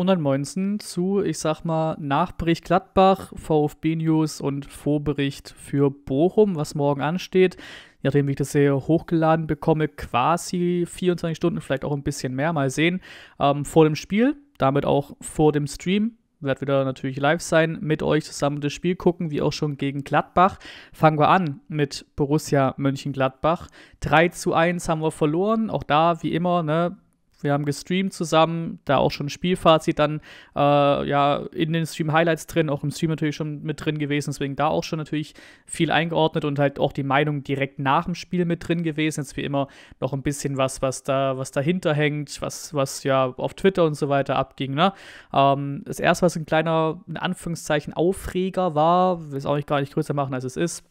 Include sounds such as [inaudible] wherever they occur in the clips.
119 zu, ich sag mal, Nachbericht Gladbach, VfB-News und Vorbericht für Bochum, was morgen ansteht. Nachdem ich das hier hochgeladen bekomme, quasi 24 Stunden, vielleicht auch ein bisschen mehr, mal sehen. Ähm, vor dem Spiel, damit auch vor dem Stream, wird wieder natürlich live sein, mit euch zusammen das Spiel gucken, wie auch schon gegen Gladbach. Fangen wir an mit Borussia Mönchengladbach. 3 zu 1 haben wir verloren, auch da wie immer, ne? wir haben gestreamt zusammen, da auch schon ein Spielfazit dann äh, ja in den Stream-Highlights drin, auch im Stream natürlich schon mit drin gewesen, deswegen da auch schon natürlich viel eingeordnet und halt auch die Meinung direkt nach dem Spiel mit drin gewesen. Jetzt wie immer noch ein bisschen was, was da, was dahinter hängt, was, was ja auf Twitter und so weiter abging. Ne? Ähm, das erste, was ein kleiner, in Anführungszeichen, Aufreger war, will es auch nicht gar nicht größer machen, als es ist,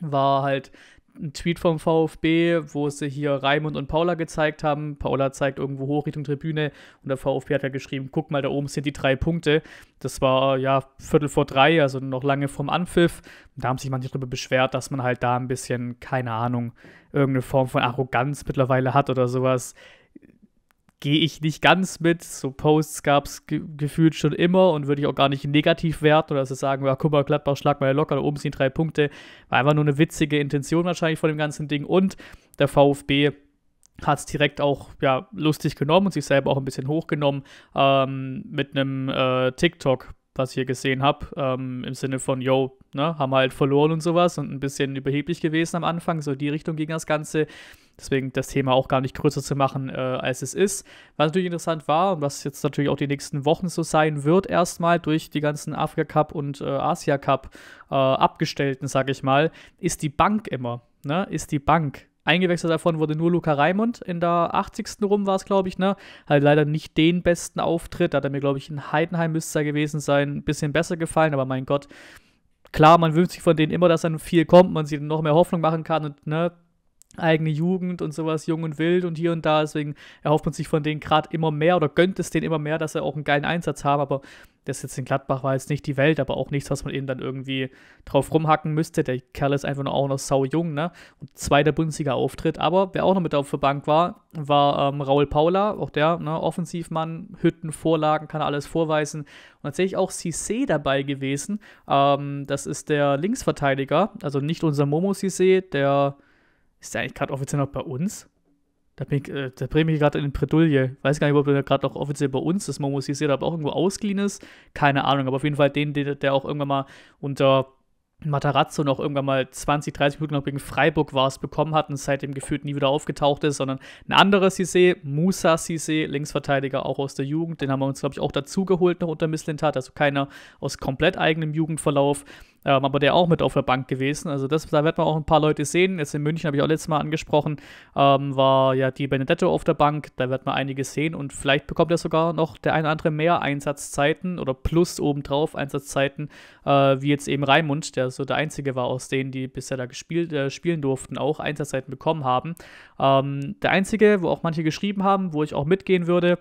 war halt ein Tweet vom VfB, wo sie hier Raimund und Paula gezeigt haben. Paula zeigt irgendwo hoch Richtung Tribüne und der VfB hat ja geschrieben, guck mal, da oben sind die drei Punkte. Das war ja Viertel vor drei, also noch lange vorm Anpfiff. Da haben sich manche darüber beschwert, dass man halt da ein bisschen, keine Ahnung, irgendeine Form von Arroganz mittlerweile hat oder sowas gehe ich nicht ganz mit. So Posts gab es ge gefühlt schon immer und würde ich auch gar nicht negativ werten oder so sagen, ja, guck mal, Gladbach schlag mal locker, da oben sind drei Punkte. War einfach nur eine witzige Intention wahrscheinlich von dem ganzen Ding und der VfB hat es direkt auch ja, lustig genommen und sich selber auch ein bisschen hochgenommen ähm, mit einem äh, TikTok, was ich hier gesehen habe, ähm, im Sinne von, yo, ne, haben halt verloren und sowas und ein bisschen überheblich gewesen am Anfang, so in die Richtung ging das Ganze. Deswegen das Thema auch gar nicht größer zu machen, äh, als es ist. Was natürlich interessant war und was jetzt natürlich auch die nächsten Wochen so sein wird, erstmal durch die ganzen Afrika Cup und äh, Asia Cup äh, Abgestellten, sag ich mal, ist die Bank immer. Ne? Ist die Bank. Eingewechselt davon wurde nur Luca Raimund in der 80. rum war es, glaube ich, ne? Hat leider nicht den besten Auftritt. Da hat er mir, glaube ich, in Heidenheim müsste er gewesen sein, ein bisschen besser gefallen, aber mein Gott, klar, man wünscht sich von denen immer, dass dann viel kommt, man sie noch mehr Hoffnung machen kann und ne, eigene Jugend und sowas, jung und wild und hier und da. Deswegen erhofft man sich von denen gerade immer mehr oder gönnt es denen immer mehr, dass sie auch einen geilen Einsatz haben. Aber das jetzt in Gladbach war jetzt nicht die Welt, aber auch nichts, was man eben dann irgendwie drauf rumhacken müsste. Der Kerl ist einfach nur auch noch sau jung, ne? Und zweiter Bundesliga-Auftritt. Aber wer auch noch mit auf der Bank war, war ähm, Raul Paula, auch der, ne? Offensivmann, Hütten, Vorlagen, kann alles vorweisen. Und tatsächlich auch Cissé dabei gewesen. Ähm, das ist der Linksverteidiger, also nicht unser Momo Cissé, der ist der eigentlich gerade offiziell noch bei uns? Da bin ich, äh, ich gerade in Bredouille. Weiß gar nicht, ob der gerade noch offiziell bei uns ist, Momo Cicero, aber auch irgendwo ausgeliehen ist. Keine Ahnung, aber auf jeden Fall den, der, der auch irgendwann mal unter Matarazzo noch irgendwann mal 20, 30 Minuten noch wegen Freiburg war es bekommen hat und seitdem gefühlt nie wieder aufgetaucht ist, sondern ein anderer Cisse, Musa Cisse, Linksverteidiger auch aus der Jugend, den haben wir uns, glaube ich, auch dazugeholt noch unter Misslintat. also keiner aus komplett eigenem Jugendverlauf ähm, aber der auch mit auf der Bank gewesen. Also das, da werden wir auch ein paar Leute sehen. Jetzt in München habe ich auch letztes Mal angesprochen, ähm, war ja die Benedetto auf der Bank. Da wird man einige sehen und vielleicht bekommt er sogar noch der eine oder andere mehr Einsatzzeiten oder plus obendrauf Einsatzzeiten, äh, wie jetzt eben Raimund, der so der einzige war aus denen, die bisher da gespielt, äh, spielen durften, auch Einsatzzeiten bekommen haben. Ähm, der einzige, wo auch manche geschrieben haben, wo ich auch mitgehen würde,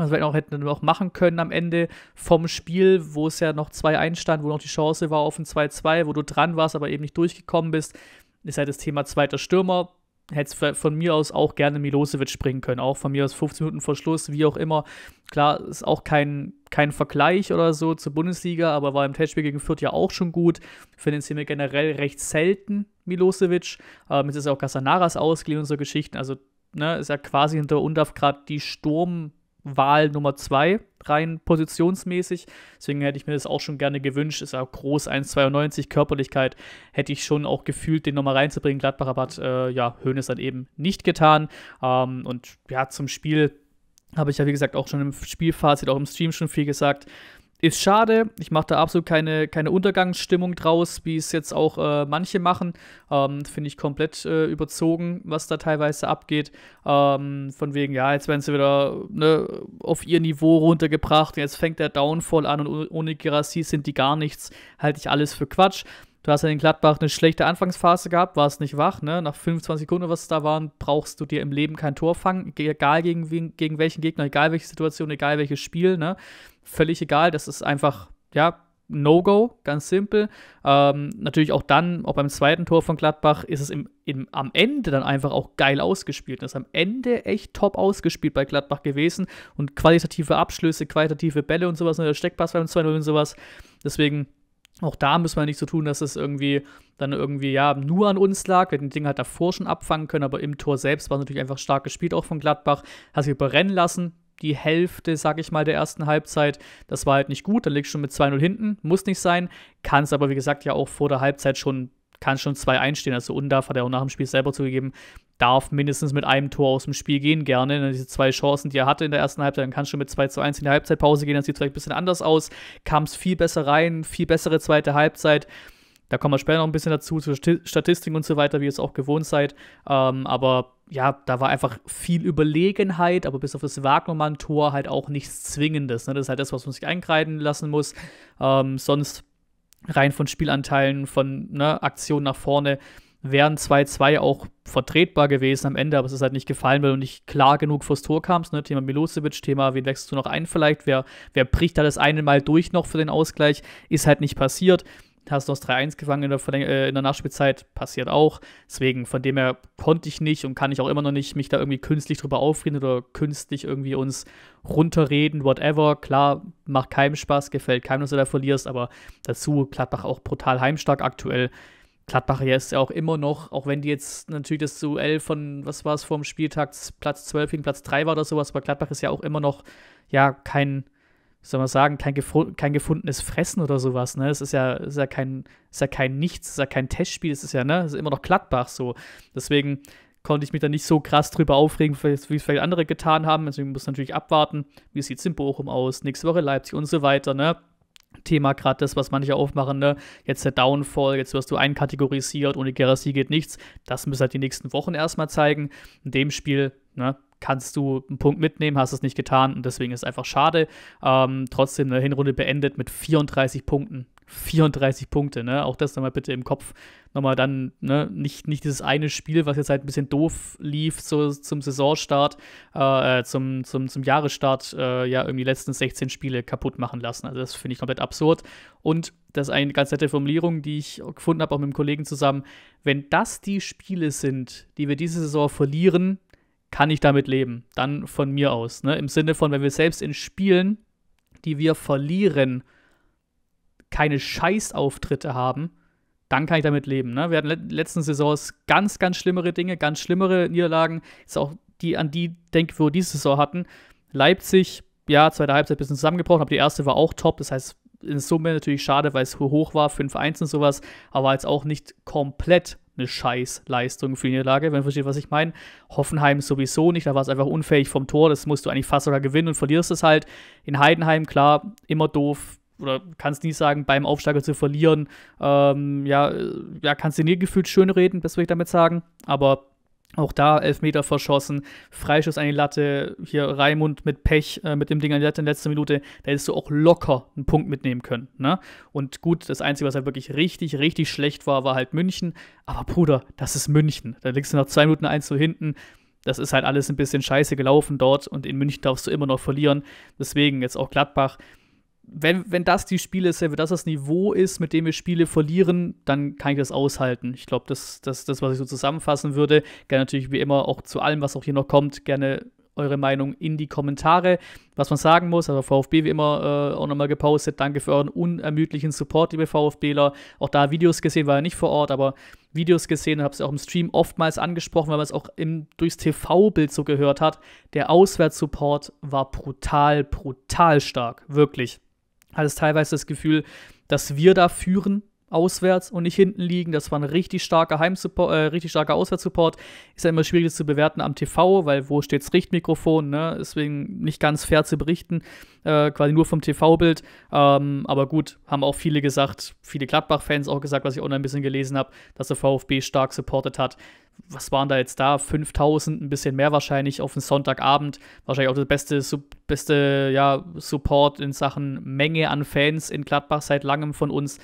was also, wir auch hätten auch machen können am Ende vom Spiel, wo es ja noch 2 1 stand, wo noch die Chance war auf ein 2-2, wo du dran warst, aber eben nicht durchgekommen bist, ist halt das Thema zweiter Stürmer. Hätte es von mir aus auch gerne Milosevic springen können, auch von mir aus 15 Minuten Verschluss, wie auch immer. Klar, ist auch kein, kein Vergleich oder so zur Bundesliga, aber war im Testspiel gegen Fürth ja auch schon gut. Finde den Szene generell recht selten, Milosevic. Ähm, jetzt ist ja auch Casanaras ausgeliehen und so Geschichten. Also ne, ist ja quasi hinter Undav gerade die Sturm- Wahl Nummer 2, rein positionsmäßig. Deswegen hätte ich mir das auch schon gerne gewünscht. Ist ja groß, 1,92, Körperlichkeit hätte ich schon auch gefühlt, den nochmal reinzubringen. Gladbacher hat, äh, ja, Höhnes dann eben nicht getan. Ähm, und ja, zum Spiel habe ich ja, wie gesagt, auch schon im Spielfazit, auch im Stream schon viel gesagt ist schade. Ich mache da absolut keine, keine Untergangsstimmung draus, wie es jetzt auch äh, manche machen. Ähm, Finde ich komplett äh, überzogen, was da teilweise abgeht. Ähm, von wegen, ja, jetzt werden sie wieder ne, auf ihr Niveau runtergebracht jetzt fängt der Downfall an und ohne Gerassie sind die gar nichts. Halte ich alles für Quatsch. Du hast ja in Gladbach eine schlechte Anfangsphase gehabt, warst nicht wach, ne? Nach 25 Sekunden, was da waren, brauchst du dir im Leben kein Tor fangen, egal gegen, gegen welchen Gegner, egal welche Situation, egal welches Spiel, ne? Völlig egal, das ist einfach, ja, No-Go, ganz simpel. Ähm, natürlich auch dann, auch beim zweiten Tor von Gladbach, ist es im, im, am Ende dann einfach auch geil ausgespielt. Das ist am Ende echt top ausgespielt bei Gladbach gewesen und qualitative Abschlüsse, qualitative Bälle und sowas, und ne? der Steckpass beim 2-0 und sowas. Deswegen auch da müssen wir nicht so tun, dass es irgendwie dann irgendwie ja nur an uns lag. Wir hätten den Ding halt davor schon abfangen können, aber im Tor selbst war es natürlich einfach stark gespielt, auch von Gladbach. Hat sich überrennen lassen. Die Hälfte, sag ich mal, der ersten Halbzeit, das war halt nicht gut. Dann liegt schon mit 2-0 hinten, muss nicht sein. Kann es aber, wie gesagt, ja auch vor der Halbzeit schon kann schon 2 einstehen. Also Undaf hat er auch nach dem Spiel selber zugegeben, darf mindestens mit einem Tor aus dem Spiel gehen, gerne. Diese zwei Chancen, die er hatte in der ersten Halbzeit, dann kannst du mit 2 zu 1 in der Halbzeitpause gehen. dann sieht es vielleicht ein bisschen anders aus. Kam es viel besser rein, viel bessere zweite Halbzeit. Da kommen wir später noch ein bisschen dazu, zu Statistiken und so weiter, wie ihr es auch gewohnt seid. Ähm, aber ja, da war einfach viel Überlegenheit, aber bis auf das Wagnermann-Tor halt auch nichts Zwingendes. Ne? Das ist halt das, was man sich einkreiden lassen muss. Ähm, sonst rein von Spielanteilen, von ne, Aktionen nach vorne wären 2-2 auch vertretbar gewesen am Ende, aber es ist halt nicht gefallen, weil du nicht klar genug vors Tor kamst. Ne? Thema Milosevic, Thema, wen wechselst du noch ein vielleicht? Wer, wer bricht da das eine Mal durch noch für den Ausgleich? Ist halt nicht passiert. Hast du das 3-1 gefangen in der, äh, in der Nachspielzeit? Passiert auch. Deswegen, von dem her konnte ich nicht und kann ich auch immer noch nicht mich da irgendwie künstlich drüber aufreden oder künstlich irgendwie uns runterreden, whatever. Klar, macht keinem Spaß, gefällt keinem, dass du da verlierst, aber dazu Gladbach auch brutal heimstark aktuell. Gladbach ja ist ja auch immer noch, auch wenn die jetzt natürlich das Duell von, was war es, vom Spieltag Platz 12 gegen Platz 3 war oder sowas, aber Gladbach ist ja auch immer noch, ja, kein, wie soll man sagen, kein, kein gefundenes Fressen oder sowas, ne? Es ist ja, ist ja kein, ist ja kein Nichts, es ist ja kein Testspiel, es ist ja, ne, es ist immer noch Gladbach so. Deswegen konnte ich mich da nicht so krass drüber aufregen, wie es vielleicht andere getan haben. Deswegen muss natürlich abwarten, wie sieht es in Bochum aus, nächste Woche Leipzig und so weiter, ne? Thema gerade das, was manche aufmachen, ne? Jetzt der Downfall, jetzt wirst du einkategorisiert, ohne Gerassi geht nichts. Das müssen halt die nächsten Wochen erstmal zeigen. In dem Spiel, ne, kannst du einen Punkt mitnehmen, hast es nicht getan und deswegen ist es einfach schade. Ähm, trotzdem eine Hinrunde beendet mit 34 Punkten. 34 Punkte, ne? Auch das nochmal bitte im Kopf. Nochmal dann, ne, nicht, nicht dieses eine Spiel, was jetzt halt ein bisschen doof lief, so zum Saisonstart, äh, äh zum, zum, zum Jahresstart, äh, ja, irgendwie die letzten 16 Spiele kaputt machen lassen. Also das finde ich komplett absurd. Und das ist eine ganz nette Formulierung, die ich gefunden habe, auch mit einem Kollegen zusammen. Wenn das die Spiele sind, die wir diese Saison verlieren, kann ich damit leben. Dann von mir aus. Ne? Im Sinne von, wenn wir selbst in Spielen, die wir verlieren, keine Scheißauftritte haben, dann kann ich damit leben. Ne? Wir hatten in letzten Saisons ganz, ganz schlimmere Dinge, ganz schlimmere Niederlagen. Ist auch die, an die denke wo wir diese Saison hatten. Leipzig, ja, zweite Halbzeit ein bisschen zusammengebrochen, aber die erste war auch top. Das heißt, in Summe natürlich schade, weil es hoch war, 5-1 und sowas, aber jetzt auch nicht komplett eine Scheißleistung für die Niederlage, wenn du versteht, was ich meine. Hoffenheim sowieso nicht, da war es einfach unfähig vom Tor, das musst du eigentlich fast sogar gewinnen und verlierst es halt. In Heidenheim, klar, immer doof, oder kannst nie sagen, beim Aufsteiger zu verlieren, ähm, ja, äh, ja, kannst du nie gefühlt schönreden, das will ich damit sagen. Aber auch da Elfmeter verschossen, Freischuss an die Latte, hier Raimund mit Pech, äh, mit dem Ding an die Latte in letzter Minute, da hättest du auch locker einen Punkt mitnehmen können. Ne? Und gut, das Einzige, was halt wirklich richtig, richtig schlecht war, war halt München. Aber Bruder, das ist München. Da liegst du nach zwei Minuten eins zu hinten. Das ist halt alles ein bisschen scheiße gelaufen dort und in München darfst du immer noch verlieren. Deswegen jetzt auch Gladbach wenn, wenn das die Spiele ist, wenn das das Niveau ist, mit dem wir Spiele verlieren, dann kann ich das aushalten. Ich glaube, das, das, das, was ich so zusammenfassen würde. Gerne natürlich wie immer auch zu allem, was auch hier noch kommt, gerne eure Meinung in die Kommentare. Was man sagen muss, also VfB wie immer äh, auch nochmal gepostet. Danke für euren unermüdlichen Support, liebe VfBler. Auch da Videos gesehen, war ja nicht vor Ort, aber Videos gesehen und habe es auch im Stream oftmals angesprochen, weil man es auch im, durchs TV-Bild so gehört hat. Der Auswärtssupport war brutal, brutal stark. Wirklich hat es teilweise das Gefühl, dass wir da führen auswärts und nicht hinten liegen. Das war ein richtig starker, Heimsupport, äh, richtig starker Auswärtssupport. Ist ja immer schwierig das zu bewerten am TV, weil wo steht das Richtmikrofon? Ne? Deswegen nicht ganz fair zu berichten, äh, quasi nur vom TV-Bild. Ähm, aber gut, haben auch viele gesagt, viele Gladbach-Fans auch gesagt, was ich online ein bisschen gelesen habe, dass der VfB stark supportet hat. Was waren da jetzt da? 5000, ein bisschen mehr wahrscheinlich auf den Sonntagabend. Wahrscheinlich auch das beste, beste ja, Support in Sachen Menge an Fans in Gladbach seit langem von uns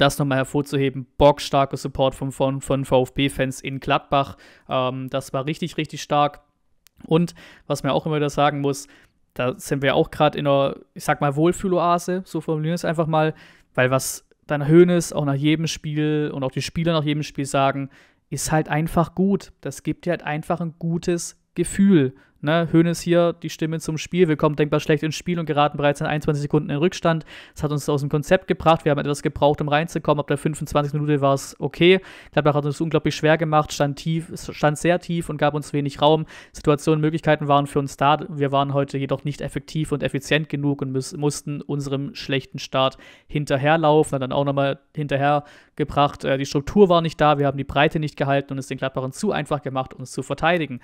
das nochmal hervorzuheben, bockstarker Support von, von, von VfB-Fans in Gladbach. Ähm, das war richtig, richtig stark. Und was man auch immer wieder sagen muss, da sind wir auch gerade in einer, ich sag mal, Wohlfühloase, so formulieren wir es einfach mal, weil was dann Höhnes auch nach jedem Spiel und auch die Spieler nach jedem Spiel sagen, ist halt einfach gut. Das gibt dir halt einfach ein gutes Gefühl. Ne, Hönes hier, die Stimme zum Spiel. Wir kommen denkbar schlecht ins Spiel und geraten bereits in 21 Sekunden in Rückstand. Das hat uns aus dem Konzept gebracht. Wir haben etwas gebraucht, um reinzukommen. Ab der 25. Minute war es okay. Gladbach hat uns unglaublich schwer gemacht, stand, tief, stand sehr tief und gab uns wenig Raum. Situationen, Möglichkeiten waren für uns da. Wir waren heute jedoch nicht effektiv und effizient genug und mussten unserem schlechten Start hinterherlaufen. Hat dann auch nochmal hinterhergebracht. Äh, die Struktur war nicht da. Wir haben die Breite nicht gehalten und es den Gladbachern zu einfach gemacht, uns zu verteidigen.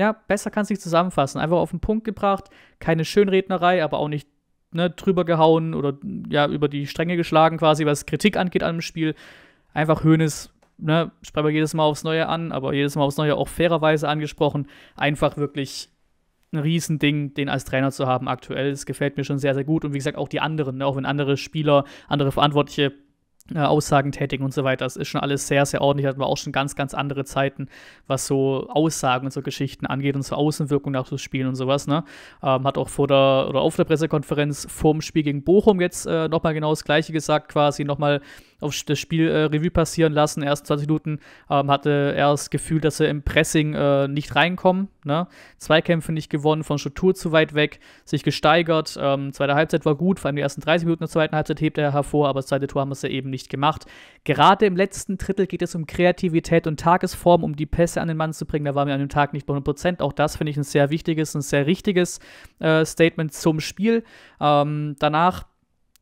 Ja, besser kannst du nicht zusammenfassen. Einfach auf den Punkt gebracht, keine Schönrednerei, aber auch nicht ne, drüber gehauen oder ja, über die Stränge geschlagen, quasi, was Kritik angeht an dem Spiel. Einfach Höhnes, ne, sprechen wir jedes Mal aufs Neue an, aber jedes Mal aufs Neue auch fairerweise angesprochen. Einfach wirklich ein Riesending, den als Trainer zu haben aktuell. Das gefällt mir schon sehr, sehr gut. Und wie gesagt, auch die anderen, ne? auch wenn andere Spieler, andere Verantwortliche äh, Aussagen tätigen und so weiter. Das ist schon alles sehr, sehr ordentlich. Hatten wir auch schon ganz, ganz andere Zeiten, was so Aussagen und so Geschichten angeht und so Außenwirkung nach so Spielen und sowas. Ne? Ähm, hat auch vor der oder auf der Pressekonferenz vorm Spiel gegen Bochum jetzt äh, nochmal genau das Gleiche gesagt, quasi nochmal auf das Spiel äh, Revue passieren lassen. Erst 20 Minuten ähm, hatte er das Gefühl, dass er im Pressing äh, nicht reinkommen. Ne? Zweikämpfe nicht gewonnen, von Struktur zu weit weg, sich gesteigert. Ähm, zweite Halbzeit war gut, vor allem die ersten 30 Minuten der zweiten Halbzeit hebt er hervor, aber das zweite Tor haben wir es ja eben nicht gemacht. Gerade im letzten Drittel geht es um Kreativität und Tagesform, um die Pässe an den Mann zu bringen. Da waren wir an dem Tag nicht bei 100 Auch das finde ich ein sehr wichtiges, ein sehr richtiges äh, Statement zum Spiel. Ähm, danach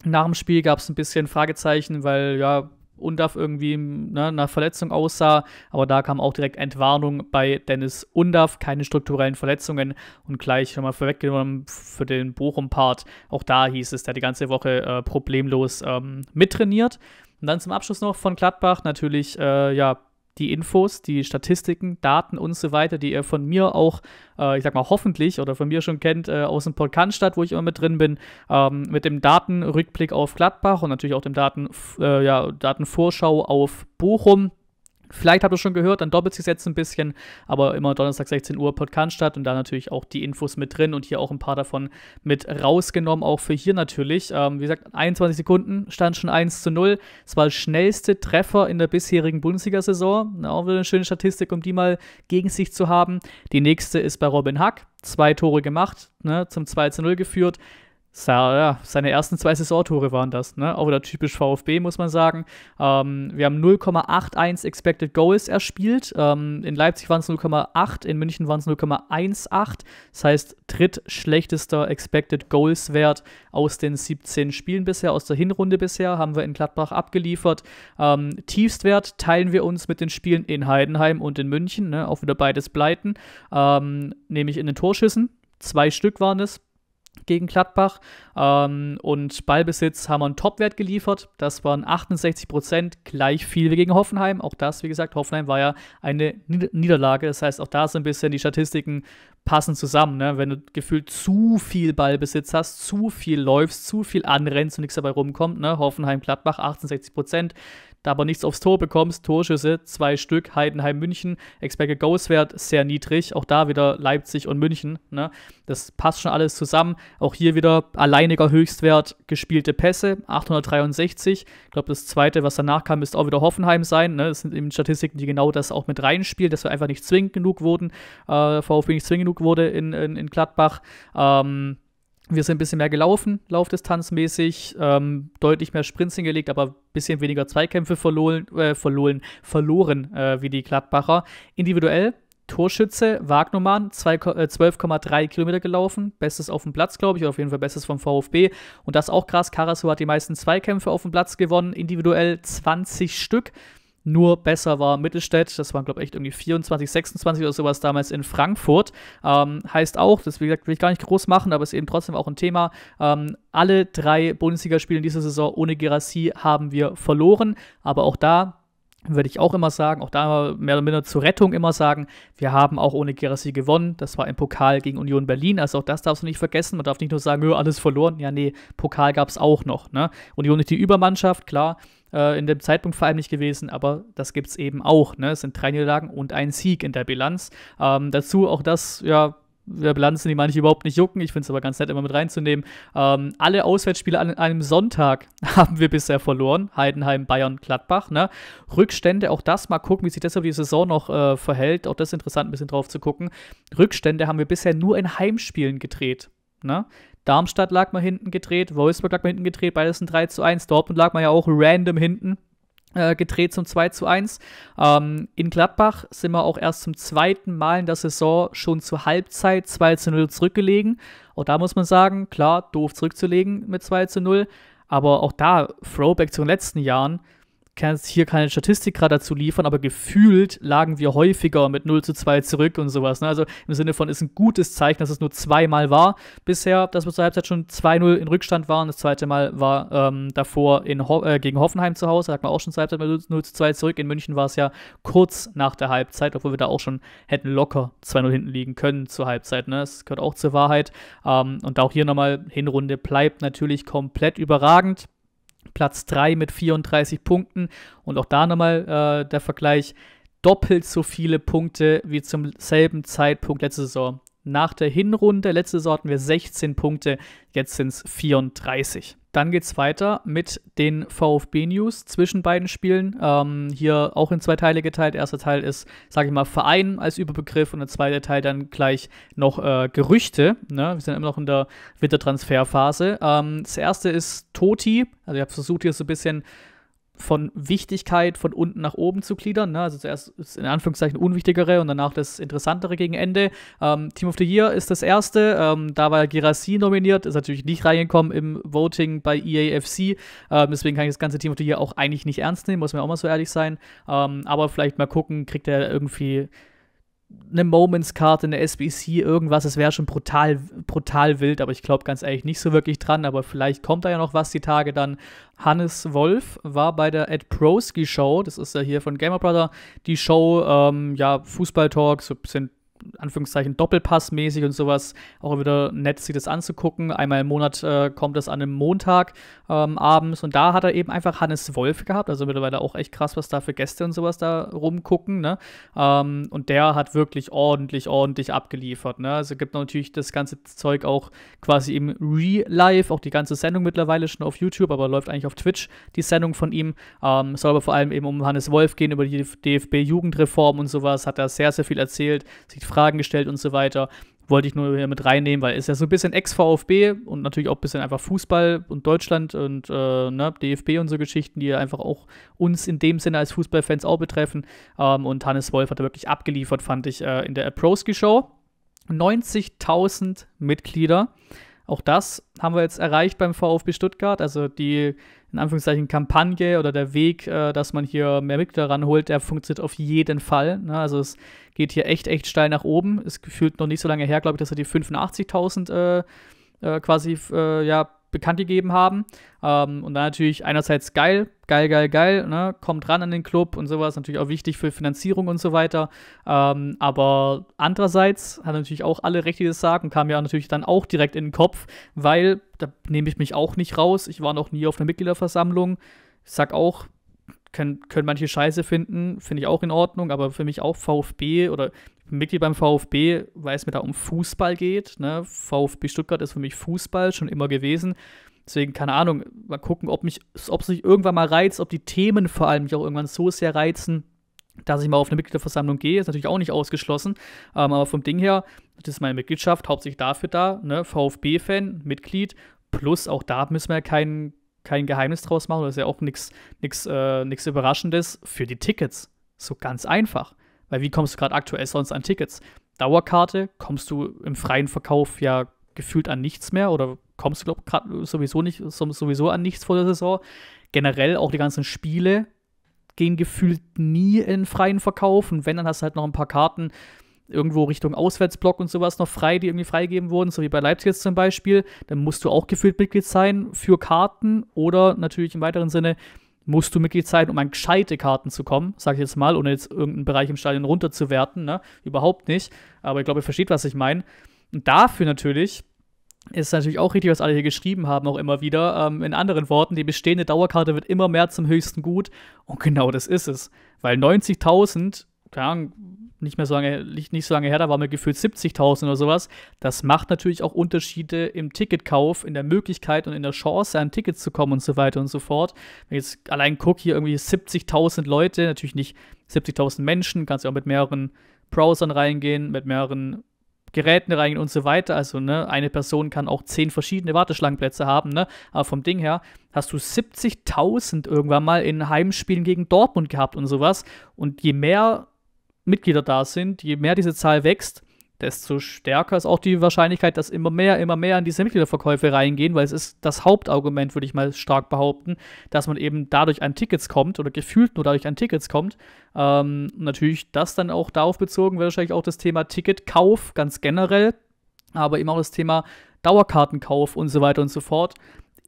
nach dem Spiel gab es ein bisschen Fragezeichen, weil ja Undav irgendwie ne, nach Verletzung aussah, aber da kam auch direkt Entwarnung bei Dennis Undav, keine strukturellen Verletzungen und gleich nochmal vorweggenommen für den Bochum-Part. Auch da hieß es, der die ganze Woche äh, problemlos ähm, mittrainiert. Und dann zum Abschluss noch von Gladbach natürlich, äh, ja, die Infos, die Statistiken, Daten und so weiter, die ihr von mir auch, äh, ich sag mal hoffentlich oder von mir schon kennt, äh, aus dem Podcast, wo ich immer mit drin bin, ähm, mit dem Datenrückblick auf Gladbach und natürlich auch dem Daten, äh, ja, Datenvorschau auf Bochum. Vielleicht habt ihr schon gehört, dann doppelt sich jetzt ein bisschen, aber immer Donnerstag 16 Uhr Podcast statt und da natürlich auch die Infos mit drin und hier auch ein paar davon mit rausgenommen, auch für hier natürlich. Ähm, wie gesagt, 21 Sekunden stand schon 1 zu 0. Es war der schnellste Treffer in der bisherigen Bundesliga-Saison. Auch wieder eine schöne Statistik, um die mal gegen sich zu haben. Die nächste ist bei Robin Hack. Zwei Tore gemacht, ne, zum 2 zu 0 geführt ja, seine ersten zwei Saisontore waren das, ne? Auch wieder typisch VfB, muss man sagen. Ähm, wir haben 0,81 Expected Goals erspielt. Ähm, in Leipzig waren es 0,8, in München waren es 0,18. Das heißt, drittschlechtester Expected Goals Wert aus den 17 Spielen bisher, aus der Hinrunde bisher, haben wir in Gladbach abgeliefert. Ähm, Tiefstwert teilen wir uns mit den Spielen in Heidenheim und in München, ne? Auch wieder beides Pleiten. Ähm, nämlich in den Torschüssen. Zwei Stück waren es gegen Gladbach. Ähm, und Ballbesitz haben wir einen Topwert geliefert. Das waren 68 Prozent, gleich viel wie gegen Hoffenheim. Auch das, wie gesagt, Hoffenheim war ja eine Niederlage. Das heißt, auch da so ein bisschen die Statistiken passen zusammen. Ne? Wenn du gefühlt zu viel Ballbesitz hast, zu viel läufst, zu viel anrennst und nichts dabei rumkommt, ne? Hoffenheim, Gladbach, 68 Prozent, da aber nichts aufs Tor bekommst, Torschüsse, zwei Stück, Heidenheim, München, Expected Goals Wert sehr niedrig, auch da wieder Leipzig und München, ne? Das passt schon alles zusammen. Auch hier wieder alleiniger Höchstwert gespielte Pässe, 863. Ich glaube, das zweite, was danach kam, müsste auch wieder Hoffenheim sein, ne? Das sind eben Statistiken, die genau das auch mit reinspielen, dass wir einfach nicht zwingend genug wurden, äh, VfB nicht zwingend genug genug wurde in, in, in Gladbach. Ähm, wir sind ein bisschen mehr gelaufen, laufdistanzmäßig, ähm, deutlich mehr Sprints hingelegt, aber ein bisschen weniger Zweikämpfe verloren, äh, verloren, verloren äh, wie die Gladbacher. Individuell Torschütze Wagnumann, 12,3 äh, Kilometer gelaufen, bestes auf dem Platz, glaube ich, oder auf jeden Fall bestes vom VfB. Und das auch krass, Karasu hat die meisten Zweikämpfe auf dem Platz gewonnen, individuell 20 Stück nur besser war Mittelstädt. Das waren, glaube ich, echt irgendwie 24, 26 oder sowas damals in Frankfurt. Ähm, heißt auch, das will, will ich gar nicht groß machen, aber ist eben trotzdem auch ein Thema. Ähm, alle drei Bundesligaspiele in dieser Saison ohne Gerassi haben wir verloren. Aber auch da würde ich auch immer sagen, auch da mehr oder minder zur Rettung immer sagen, wir haben auch ohne Gerassi gewonnen. Das war im Pokal gegen Union Berlin. Also auch das darfst du nicht vergessen. Man darf nicht nur sagen, alles verloren. Ja, nee, Pokal gab es auch noch. Ne? Union nicht die Übermannschaft, klar. Äh, in dem Zeitpunkt vor allem nicht gewesen, aber das gibt es eben auch. Ne? Es sind drei Niederlagen und ein Sieg in der Bilanz. Ähm, dazu auch das, ja, der Bilanzen, die manche überhaupt nicht jucken. Ich finde es aber ganz nett, immer mit reinzunehmen. Ähm, alle Auswärtsspiele an einem Sonntag [laughs] haben wir bisher verloren. Heidenheim, Bayern, Gladbach. Ne? Rückstände, auch das mal gucken, wie sich das über die Saison noch äh, verhält. Auch das ist interessant, ein bisschen drauf zu gucken. Rückstände haben wir bisher nur in Heimspielen gedreht. Ne? Darmstadt lag mal hinten gedreht, Wolfsburg lag mal hinten gedreht, beides ein 3 zu 1. Dortmund lag mal ja auch random hinten äh, gedreht zum 2 zu 1. Ähm, in Gladbach sind wir auch erst zum zweiten Mal in der Saison schon zur Halbzeit 2 zu 0 zurückgelegen. Auch da muss man sagen, klar, doof zurückzulegen mit 2 zu 0. Aber auch da, Throwback zu den letzten Jahren, kann jetzt hier keine Statistik gerade dazu liefern, aber gefühlt lagen wir häufiger mit 0 zu 2 zurück und sowas. Ne? Also im Sinne von ist ein gutes Zeichen, dass es nur zweimal war bisher, dass wir zur Halbzeit schon 2-0 in Rückstand waren. Das zweite Mal war ähm, davor Ho äh, gegen Hoffenheim zu Hause, da hat man auch schon zur Halbzeit mit 0 zu 2 zurück. In München war es ja kurz nach der Halbzeit, obwohl wir da auch schon hätten locker 2-0 hinten liegen können zur Halbzeit. Ne? Das gehört auch zur Wahrheit. Ähm, und auch hier nochmal Hinrunde bleibt natürlich komplett überragend. Platz 3 mit 34 Punkten. Und auch da nochmal äh, der Vergleich: doppelt so viele Punkte wie zum selben Zeitpunkt letzte Saison. Nach der Hinrunde letzte Saison hatten wir 16 Punkte, jetzt sind es 34. Dann geht's weiter mit den VfB-News zwischen beiden Spielen. Ähm, hier auch in zwei Teile geteilt. Erster Teil ist, sage ich mal, Verein als Überbegriff und der zweite Teil dann gleich noch äh, Gerüchte. Ne? Wir sind immer noch in der Wintertransferphase. Ähm, das erste ist Toti. Also ich habe versucht hier so ein bisschen von Wichtigkeit von unten nach oben zu gliedern. Ne? Also zuerst ist in Anführungszeichen unwichtigere und danach das interessantere gegen Ende. Ähm, Team of the Year ist das erste. Ähm, da war Girassi nominiert, ist natürlich nicht reingekommen im Voting bei EAFC. Ähm, deswegen kann ich das ganze Team of the Year auch eigentlich nicht ernst nehmen, muss man auch mal so ehrlich sein. Ähm, aber vielleicht mal gucken, kriegt er irgendwie eine Moments-Karte, eine SBC, irgendwas, es wäre schon brutal, brutal wild, aber ich glaube ganz ehrlich nicht so wirklich dran, aber vielleicht kommt da ja noch was die Tage dann. Hannes Wolf war bei der Ed proski Show, das ist ja hier von Gamer Brother, die Show, ähm, ja, Fußball-Talks, sind Anführungszeichen Doppelpassmäßig und sowas auch wieder nett, sich das anzugucken. Einmal im Monat äh, kommt das an einem Montag ähm, abends und da hat er eben einfach Hannes Wolf gehabt. Also mittlerweile auch echt krass, was da für Gäste und sowas da rumgucken. Ne? Ähm, und der hat wirklich ordentlich, ordentlich abgeliefert. Ne? Also gibt natürlich das ganze Zeug auch quasi im Re-Live, auch die ganze Sendung mittlerweile schon auf YouTube, aber läuft eigentlich auf Twitch die Sendung von ihm. Ähm, soll aber vor allem eben um Hannes Wolf gehen, über die DFB-Jugendreform und sowas. Hat er sehr, sehr viel erzählt. Sieht Fragen gestellt und so weiter. Wollte ich nur hier mit reinnehmen, weil ist ja so ein bisschen Ex-VfB und natürlich auch ein bisschen einfach Fußball und Deutschland und äh, ne, DFB und so Geschichten, die ja einfach auch uns in dem Sinne als Fußballfans auch betreffen. Ähm, und Hannes Wolf hat da wirklich abgeliefert, fand ich, äh, in der Aprowski-Show. 90.000 Mitglieder. Auch das haben wir jetzt erreicht beim VfB Stuttgart. Also die in Anführungszeichen Kampagne oder der Weg, äh, dass man hier mehr Mitglieder ranholt, der funktioniert auf jeden Fall. Ne? Also es geht hier echt, echt steil nach oben. Es gefühlt noch nicht so lange her, glaube ich, dass er die 85.000 äh, äh, quasi äh, ja, bekannt gegeben haben. Ähm, und dann natürlich einerseits geil, geil, geil, geil, ne? kommt ran an den Club und sowas, natürlich auch wichtig für Finanzierung und so weiter. Ähm, aber andererseits hat natürlich auch alle Recht, die das Sagen, kam ja natürlich dann auch direkt in den Kopf, weil da nehme ich mich auch nicht raus. Ich war noch nie auf einer Mitgliederversammlung. Ich sag auch, können, können manche Scheiße finden, finde ich auch in Ordnung, aber für mich auch VfB oder Mitglied beim VfB, weil es mir da um Fußball geht. Ne? VfB Stuttgart ist für mich Fußball schon immer gewesen. Deswegen, keine Ahnung, mal gucken, ob mich, ob es mich irgendwann mal reizt, ob die Themen vor allem mich auch irgendwann so sehr reizen, dass ich mal auf eine Mitgliederversammlung gehe, ist natürlich auch nicht ausgeschlossen. Ähm, aber vom Ding her, das ist meine Mitgliedschaft hauptsächlich dafür da, ne? VfB-Fan, Mitglied, plus auch da müssen wir ja keinen kein Geheimnis draus machen, das ist ja auch nichts äh, Überraschendes, für die Tickets. So ganz einfach. Weil wie kommst du gerade aktuell sonst an Tickets? Dauerkarte kommst du im freien Verkauf ja gefühlt an nichts mehr oder kommst du, glaube ich, sowieso nicht, sowieso an nichts vor der Saison. Generell auch die ganzen Spiele gehen gefühlt nie in freien Verkauf und wenn, dann hast du halt noch ein paar Karten, irgendwo Richtung Auswärtsblock und sowas noch frei, die irgendwie freigegeben wurden, so wie bei Leipzig jetzt zum Beispiel, dann musst du auch gefühlt Mitglied sein für Karten oder natürlich im weiteren Sinne musst du Mitglied sein, um an gescheite Karten zu kommen, sag ich jetzt mal, ohne jetzt irgendeinen Bereich im Stadion runterzuwerten, ne? Überhaupt nicht. Aber ich glaube, ihr versteht, was ich meine. Und dafür natürlich ist natürlich auch richtig, was alle hier geschrieben haben, auch immer wieder. Ähm, in anderen Worten, die bestehende Dauerkarte wird immer mehr zum höchsten Gut. Und genau das ist es. Weil 90.000, keine Ahnung, nicht mehr so lange, nicht so lange her, da waren wir gefühlt 70.000 oder sowas. Das macht natürlich auch Unterschiede im Ticketkauf, in der Möglichkeit und in der Chance, an Tickets zu kommen und so weiter und so fort. Wenn ich jetzt allein gucke, hier irgendwie 70.000 Leute, natürlich nicht 70.000 Menschen, kannst ja auch mit mehreren Browsern reingehen, mit mehreren Geräten reingehen und so weiter. Also, ne, eine Person kann auch zehn verschiedene Warteschlangenplätze haben, ne? Aber vom Ding her hast du 70.000 irgendwann mal in Heimspielen gegen Dortmund gehabt und sowas. Und je mehr Mitglieder da sind, je mehr diese Zahl wächst, desto stärker ist auch die Wahrscheinlichkeit, dass immer mehr, immer mehr an diese Mitgliederverkäufe reingehen, weil es ist das Hauptargument, würde ich mal stark behaupten, dass man eben dadurch an Tickets kommt oder gefühlt nur dadurch an Tickets kommt. Ähm, natürlich das dann auch darauf bezogen, wahrscheinlich auch das Thema Ticketkauf ganz generell, aber eben auch das Thema Dauerkartenkauf und so weiter und so fort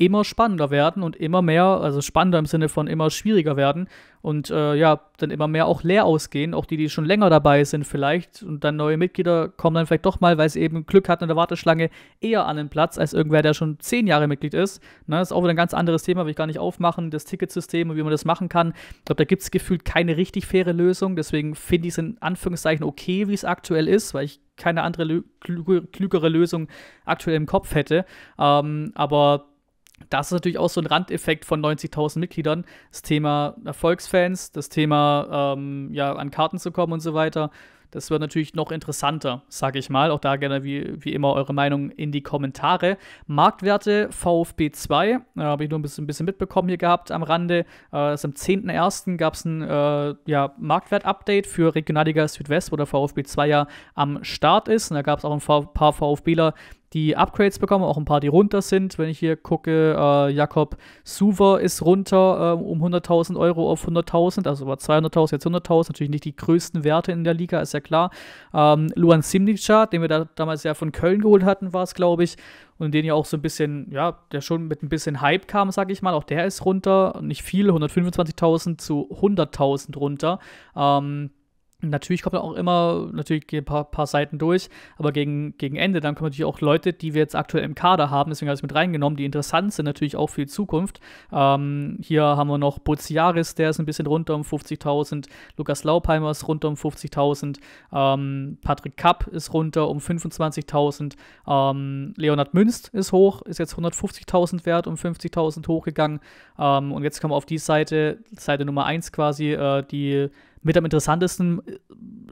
immer spannender werden und immer mehr, also spannender im Sinne von immer schwieriger werden und äh, ja, dann immer mehr auch leer ausgehen, auch die, die schon länger dabei sind vielleicht und dann neue Mitglieder kommen dann vielleicht doch mal, weil sie eben Glück hatten in der Warteschlange, eher an den Platz als irgendwer, der schon zehn Jahre Mitglied ist. Ne, ist auch wieder ein ganz anderes Thema, will ich gar nicht aufmachen, das Ticketsystem und wie man das machen kann. Ich glaube, da gibt es gefühlt keine richtig faire Lösung, deswegen finde ich es in Anführungszeichen okay, wie es aktuell ist, weil ich keine andere klügere Lösung aktuell im Kopf hätte. Ähm, aber das ist natürlich auch so ein Randeffekt von 90.000 Mitgliedern. Das Thema Erfolgsfans, das Thema ähm, ja, an Karten zu kommen und so weiter. Das wird natürlich noch interessanter, sage ich mal. Auch da gerne wie, wie immer eure Meinung in die Kommentare. Marktwerte VfB 2, da äh, habe ich nur ein bisschen, ein bisschen, mitbekommen hier gehabt am Rande. Äh, am 10.01. gab es ein äh, ja, Marktwert-Update für Regionalliga Südwest, wo der VfB 2 ja am Start ist. Und da gab es auch ein paar VfBler, die Upgrades bekommen, auch ein paar, die runter sind. Wenn ich hier gucke, äh, Jakob Suver ist runter äh, um 100.000 Euro auf 100.000, also über 200.000, jetzt 100.000. Natürlich nicht die größten Werte in der Liga, ist ja klar. Ähm, Luan Simnica, den wir da damals ja von Köln geholt hatten, war es, glaube ich. Und den ja auch so ein bisschen, ja, der schon mit ein bisschen Hype kam, sag ich mal. Auch der ist runter, nicht viel, 125.000 zu 100.000 runter. Ähm, Natürlich kommt auch immer, natürlich gehen ein paar, paar Seiten durch, aber gegen, gegen Ende dann kommen natürlich auch Leute, die wir jetzt aktuell im Kader haben, deswegen habe ich es mit reingenommen, die interessant sind natürlich auch für die Zukunft. Ähm, hier haben wir noch Boziaris, der ist ein bisschen runter um 50.000, Lukas Laupheimer ist runter um 50.000, ähm, Patrick Kapp ist runter um 25.000, ähm, Leonhard Münst ist hoch, ist jetzt 150.000 wert, um 50.000 hochgegangen ähm, und jetzt kommen wir auf die Seite, Seite Nummer 1 quasi, äh, die mit am interessantesten äh,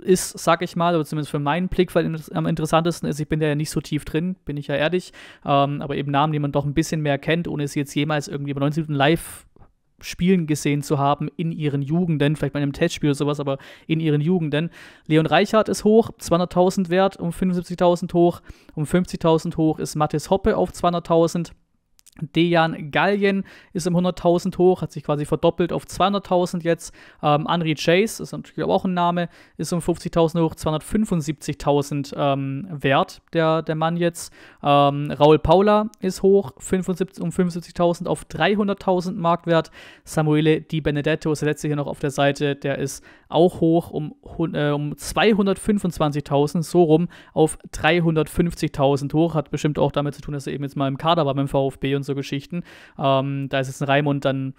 ist, sag ich mal, oder zumindest für meinen Blickfeld am interessantesten ist, ich bin da ja nicht so tief drin, bin ich ja ehrlich, ähm, aber eben Namen, die man doch ein bisschen mehr kennt, ohne sie jetzt jemals irgendwie bei 90 Minuten live spielen gesehen zu haben in ihren Jugenden, vielleicht bei einem Testspiel oder sowas, aber in ihren Jugenden. Leon Reichardt ist hoch, 200.000 wert, um 75.000 hoch, um 50.000 hoch ist Mathis Hoppe auf 200.000. Dejan Gallien ist im 100.000 hoch, hat sich quasi verdoppelt auf 200.000 jetzt. Ähm, Henry Chase ist natürlich auch ein Name, ist um 50.000 hoch, 275.000 ähm, wert, der, der Mann jetzt. Ähm, Raul Paula ist hoch, 75, um 75.000 auf 300.000 Marktwert. Samuele Di Benedetto ist der letzte hier noch auf der Seite, der ist auch hoch um, äh, um 225.000, so rum, auf 350.000 hoch. Hat bestimmt auch damit zu tun, dass er eben jetzt mal im Kader war beim VfB und so so Geschichten. Ähm, da ist jetzt ein Raimund dann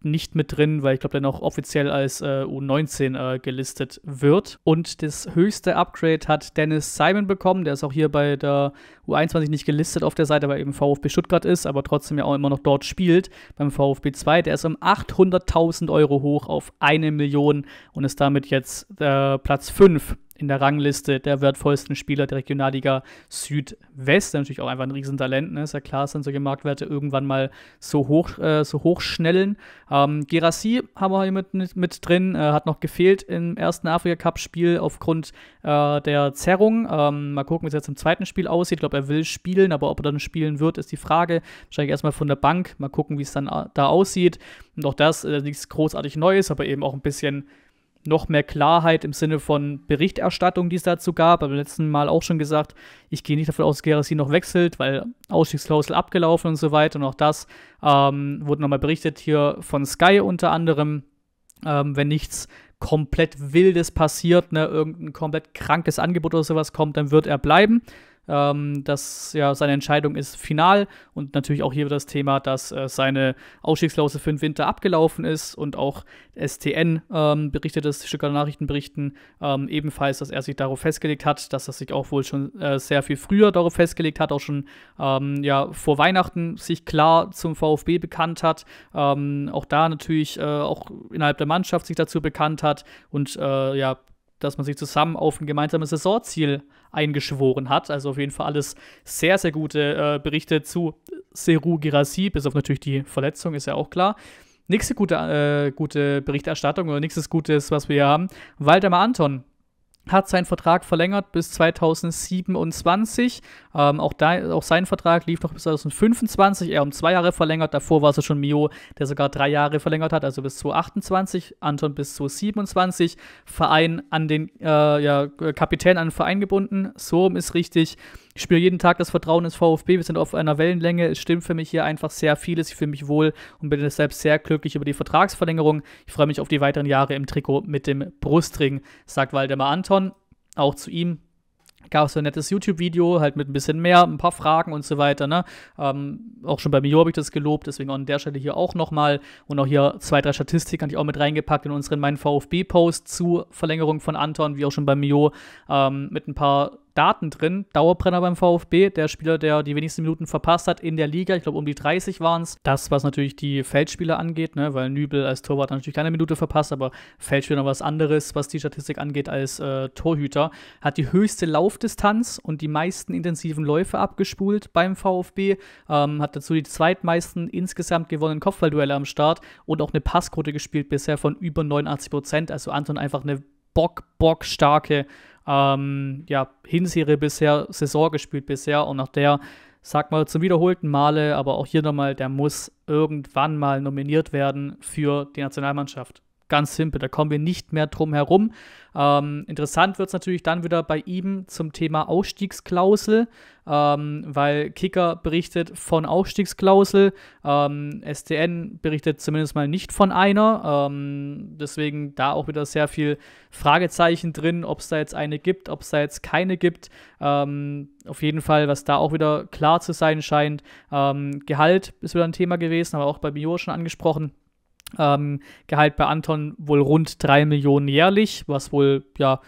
nicht mit drin, weil ich glaube, der noch offiziell als äh, U19 äh, gelistet wird. Und das höchste Upgrade hat Dennis Simon bekommen. Der ist auch hier bei der U21 nicht gelistet auf der Seite, weil eben VfB Stuttgart ist, aber trotzdem ja auch immer noch dort spielt beim VfB 2. Der ist um 800.000 Euro hoch auf eine Million und ist damit jetzt äh, Platz 5 in der Rangliste der wertvollsten Spieler der Regionalliga Südwest, der natürlich auch einfach ein Riesentalent, ne? ist ja klar, dass dann solche Marktwerte irgendwann mal so hoch, äh, so hoch schnellen. Ähm, Gerassi haben wir hier mit, mit drin, äh, hat noch gefehlt im ersten Afrika-Cup-Spiel aufgrund äh, der Zerrung. Ähm, mal gucken, wie es jetzt im zweiten Spiel aussieht. Ich glaube, er will spielen, aber ob er dann spielen wird, ist die Frage. Wahrscheinlich erstmal von der Bank, mal gucken, wie es dann äh, da aussieht. Und auch das, äh, nichts großartig Neues, aber eben auch ein bisschen noch mehr Klarheit im Sinne von Berichterstattung, die es dazu gab. Beim letzten Mal auch schon gesagt, ich gehe nicht davon aus, dass sie noch wechselt, weil Ausstiegsklausel abgelaufen und so weiter. Und auch das ähm, wurde nochmal berichtet hier von Sky unter anderem. Ähm, wenn nichts komplett Wildes passiert, ne, irgendein komplett krankes Angebot oder sowas kommt, dann wird er bleiben. Ähm, dass ja seine Entscheidung ist final und natürlich auch hier das Thema, dass äh, seine Ausstiegsklausel für den Winter abgelaufen ist und auch STN ähm, berichtet es, Stuttgarter Nachrichten berichten ähm, ebenfalls, dass er sich darauf festgelegt hat, dass er sich auch wohl schon äh, sehr viel früher darauf festgelegt hat, auch schon ähm, ja vor Weihnachten sich klar zum VfB bekannt hat, ähm, auch da natürlich äh, auch innerhalb der Mannschaft sich dazu bekannt hat und äh, ja dass man sich zusammen auf ein gemeinsames Saisonziel eingeschworen hat. Also auf jeden Fall alles sehr, sehr gute äh, Berichte zu Seru Girassi, bis auf natürlich die Verletzung, ist ja auch klar. Nächste gute, äh, gute Berichterstattung oder nächstes Gutes, was wir hier haben, Waldemar Anton, hat seinen Vertrag verlängert bis 2027. Ähm, auch, da, auch sein Vertrag lief noch bis 2025. Er um zwei Jahre verlängert. Davor war es schon Mio, der sogar drei Jahre verlängert hat, also bis 2028. Anton bis 2027. Verein an den äh, ja, Kapitän an den Verein gebunden. So ist richtig. Ich spüre jeden Tag das Vertrauen ins VfB. Wir sind auf einer Wellenlänge. Es stimmt für mich hier einfach sehr vieles. Ich fühle mich wohl und bin deshalb sehr glücklich über die Vertragsverlängerung. Ich freue mich auf die weiteren Jahre im Trikot mit dem Brustring, sagt Waldemar Anton. Auch zu ihm gab es so ein nettes YouTube-Video, halt mit ein bisschen mehr, ein paar Fragen und so weiter. Ne? Ähm, auch schon bei Mio habe ich das gelobt, deswegen an der Stelle hier auch nochmal. Und auch hier zwei, drei Statistiken habe ich auch mit reingepackt in unseren meinen VfB-Post zu Verlängerung von Anton, wie auch schon bei Mio, ähm, mit ein paar Daten drin. Dauerbrenner beim VfB, der Spieler, der die wenigsten Minuten verpasst hat in der Liga. Ich glaube, um die 30 waren es. Das, was natürlich die Feldspieler angeht, ne? weil Nübel als Torwart natürlich keine Minute verpasst, aber Feldspieler noch was anderes, was die Statistik angeht, als äh, Torhüter. Hat die höchste Laufdistanz und die meisten intensiven Läufe abgespult beim VfB. Ähm, hat dazu die zweitmeisten insgesamt gewonnenen Kopfballduelle am Start und auch eine Passquote gespielt bisher von über 89 Prozent. Also Anton einfach eine bock, bock starke ähm, ja, Hinserie bisher, Saison gespielt bisher und nach der, sag mal, zum wiederholten Male, aber auch hier nochmal, der muss irgendwann mal nominiert werden für die Nationalmannschaft. Ganz simpel, da kommen wir nicht mehr drum herum. Ähm, interessant wird es natürlich dann wieder bei ihm zum Thema Ausstiegsklausel, ähm, weil Kicker berichtet von Ausstiegsklausel, ähm, STN berichtet zumindest mal nicht von einer. Ähm, deswegen da auch wieder sehr viel Fragezeichen drin, ob es da jetzt eine gibt, ob es da jetzt keine gibt. Ähm, auf jeden Fall, was da auch wieder klar zu sein scheint. Ähm, Gehalt ist wieder ein Thema gewesen, aber auch bei Bio schon angesprochen. Ähm, Gehalt bei Anton wohl rund 3 Millionen jährlich, was wohl ja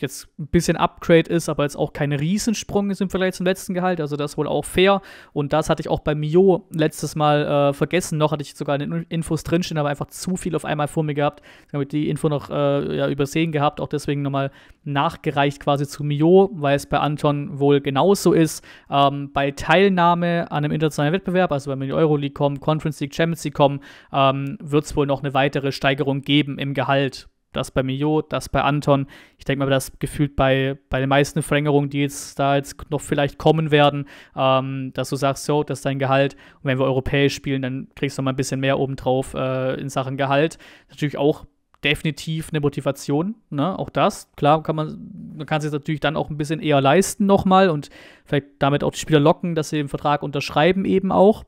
jetzt ein bisschen Upgrade ist, aber jetzt auch kein Riesensprung ist im Vergleich zum letzten Gehalt. Also das ist wohl auch fair. Und das hatte ich auch bei Mio letztes Mal äh, vergessen. Noch hatte ich sogar in den Infos drinstehen, aber einfach zu viel auf einmal vor mir gehabt. Ich habe die Info noch äh, ja, übersehen gehabt, auch deswegen nochmal nachgereicht quasi zu Mio, weil es bei Anton wohl genauso ist. Ähm, bei Teilnahme an einem internationalen Wettbewerb, also wenn wir in die Euroleague kommen, Conference League, Champions League kommen, ähm, wird es wohl noch eine weitere Steigerung geben im Gehalt das bei Mio, das bei Anton. Ich denke mal, das gefühlt bei, bei den meisten Verlängerungen, die jetzt da jetzt noch vielleicht kommen werden, ähm, dass du sagst, so, das ist dein Gehalt. Und wenn wir europäisch spielen, dann kriegst du mal ein bisschen mehr obendrauf äh, in Sachen Gehalt. Natürlich auch definitiv eine Motivation, ne? Auch das, klar, kann man, man kann sich natürlich dann auch ein bisschen eher leisten nochmal und vielleicht damit auch die Spieler locken, dass sie den Vertrag unterschreiben eben auch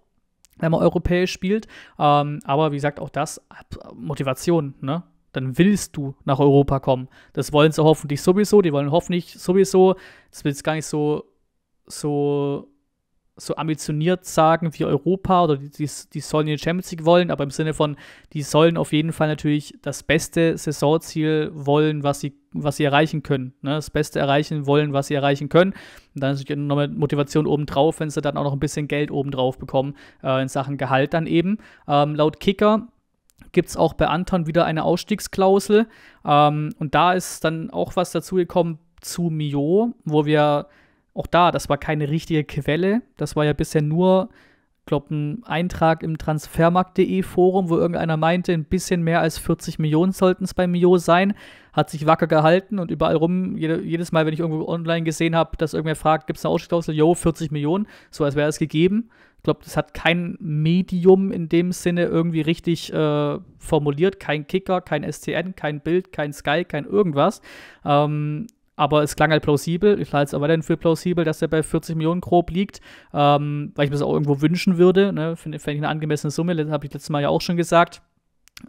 wenn man europäisch spielt. Ähm, aber wie gesagt, auch das Motivation. Ne? dann willst du nach Europa kommen. Das wollen sie hoffentlich sowieso, die wollen hoffentlich sowieso, das will jetzt gar nicht so, so, so ambitioniert sagen wie Europa oder die, die, die sollen die Champions League wollen, aber im Sinne von, die sollen auf jeden Fall natürlich das beste Saisonziel wollen, was sie, was sie erreichen können. Ne? Das Beste erreichen wollen, was sie erreichen können. Und dann ist natürlich nochmal Motivation obendrauf, wenn sie dann auch noch ein bisschen Geld obendrauf bekommen, äh, in Sachen Gehalt dann eben. Ähm, laut Kicker gibt es auch bei Anton wieder eine Ausstiegsklausel. Ähm, und da ist dann auch was dazugekommen zu Mio, wo wir auch da, das war keine richtige Quelle, das war ja bisher nur, glaube ein Eintrag im Transfermarkt.de Forum, wo irgendeiner meinte, ein bisschen mehr als 40 Millionen sollten es bei Mio sein, hat sich wacker gehalten und überall rum, jede, jedes Mal, wenn ich irgendwo online gesehen habe, dass irgendwer fragt, gibt es eine Ausstiegsklausel? Jo, 40 Millionen, so als wäre es gegeben. Ich glaube, das hat kein Medium in dem Sinne irgendwie richtig äh, formuliert. Kein Kicker, kein STN, kein Bild, kein Sky, kein irgendwas. Ähm, aber es klang halt plausibel. Ich halte es aber dann für plausibel, dass er bei 40 Millionen grob liegt, ähm, weil ich mir das auch irgendwo wünschen würde. Ne? Finde find ich eine angemessene Summe, das habe ich letztes Mal ja auch schon gesagt.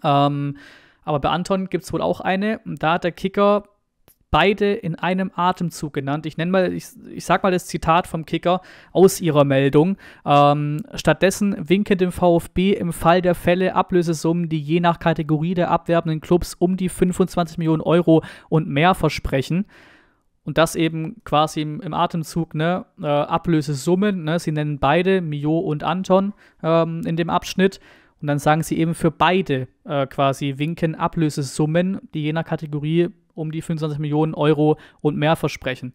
Ähm, aber bei Anton gibt es wohl auch eine. Und da hat der Kicker beide in einem Atemzug genannt. Ich nenne mal, ich, ich sag mal das Zitat vom Kicker aus ihrer Meldung. Ähm, stattdessen winke dem VfB im Fall der Fälle Ablösesummen, die je nach Kategorie der abwerbenden Clubs um die 25 Millionen Euro und mehr versprechen. Und das eben quasi im, im Atemzug, ne, äh, Ablösesummen, ne, sie nennen beide, Mio und Anton, ähm, in dem Abschnitt. Und dann sagen sie eben für beide äh, quasi winken Ablösesummen, die je nach Kategorie um die 25 Millionen Euro und mehr versprechen.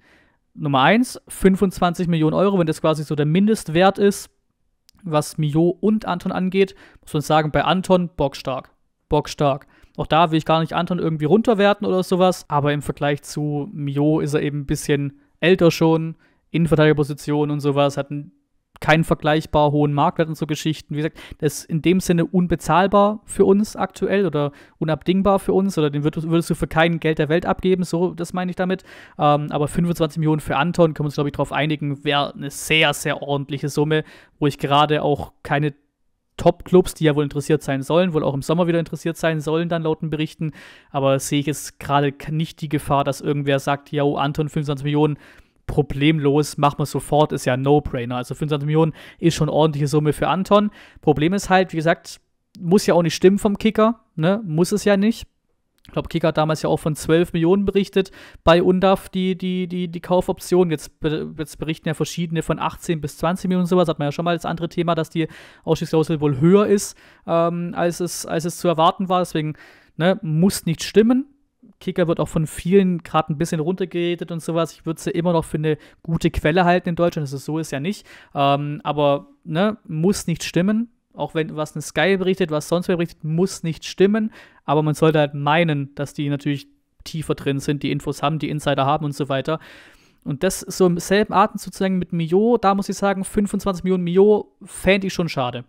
Nummer 1, 25 Millionen Euro, wenn das quasi so der Mindestwert ist, was Mio und Anton angeht, muss man sagen, bei Anton bockstark. Bockstark. Auch da will ich gar nicht Anton irgendwie runterwerten oder sowas, aber im Vergleich zu Mio ist er eben ein bisschen älter schon, Innenverteidigerposition und sowas, hat ein keinen vergleichbar hohen Marktwert und so Geschichten. Wie gesagt, das ist in dem Sinne unbezahlbar für uns aktuell oder unabdingbar für uns oder den würdest, würdest du für kein Geld der Welt abgeben, so das meine ich damit. Ähm, aber 25 Millionen für Anton, können wir uns glaube ich darauf einigen, wäre eine sehr, sehr ordentliche Summe, wo ich gerade auch keine Top-Clubs, die ja wohl interessiert sein sollen, wohl auch im Sommer wieder interessiert sein sollen, dann lauten Berichten. Aber sehe ich es gerade nicht die Gefahr, dass irgendwer sagt, ja, Anton, 25 Millionen, problemlos, machen wir sofort, ist ja ein No-Brainer. Also 25 Millionen ist schon eine ordentliche Summe für Anton. Problem ist halt, wie gesagt, muss ja auch nicht stimmen vom Kicker, ne? Muss es ja nicht. Ich glaube, Kicker hat damals ja auch von 12 Millionen berichtet bei UNDAF, die, die, die, die Kaufoption. Jetzt, jetzt berichten ja verschiedene von 18 bis 20 Millionen sowas. Hat man ja schon mal das andere Thema, dass die Ausstiegsklausel wohl höher ist, ähm, als, es, als es zu erwarten war. Deswegen ne, muss nicht stimmen. Kicker wird auch von vielen gerade ein bisschen runtergeredet und sowas. Ich würde sie immer noch für eine gute Quelle halten in Deutschland. Das also ist so ist ja nicht. Ähm, aber ne, muss nicht stimmen. Auch wenn was eine Sky berichtet, was sonst wer berichtet, muss nicht stimmen. Aber man sollte halt meinen, dass die natürlich tiefer drin sind, die Infos haben, die Insider haben und so weiter. Und das so im selben Atemzug zu sagen mit Mio, da muss ich sagen, 25 Millionen Mio fände ich schon schade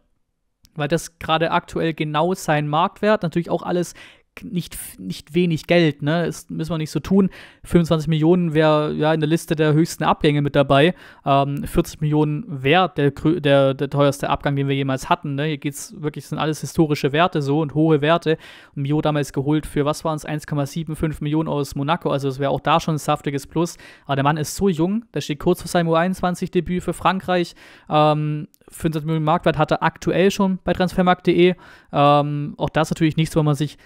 weil das gerade aktuell genau sein Marktwert, natürlich auch alles nicht, nicht wenig Geld, ne? Das müssen wir nicht so tun. 25 Millionen wäre ja in der Liste der höchsten Abgänge mit dabei. Ähm, 40 Millionen wert der, der, der teuerste Abgang, den wir jemals hatten. Ne? Hier es wirklich, sind alles historische Werte so und hohe Werte. Mio damals geholt für, was waren es, 1,75 Millionen aus Monaco. Also es wäre auch da schon ein saftiges Plus. Aber der Mann ist so jung, der steht kurz vor seinem U21-Debüt für Frankreich. Ähm, 25 Millionen Marktwert hat er aktuell schon bei transfermarkt.de. Ähm, auch das ist natürlich nichts, wo man sich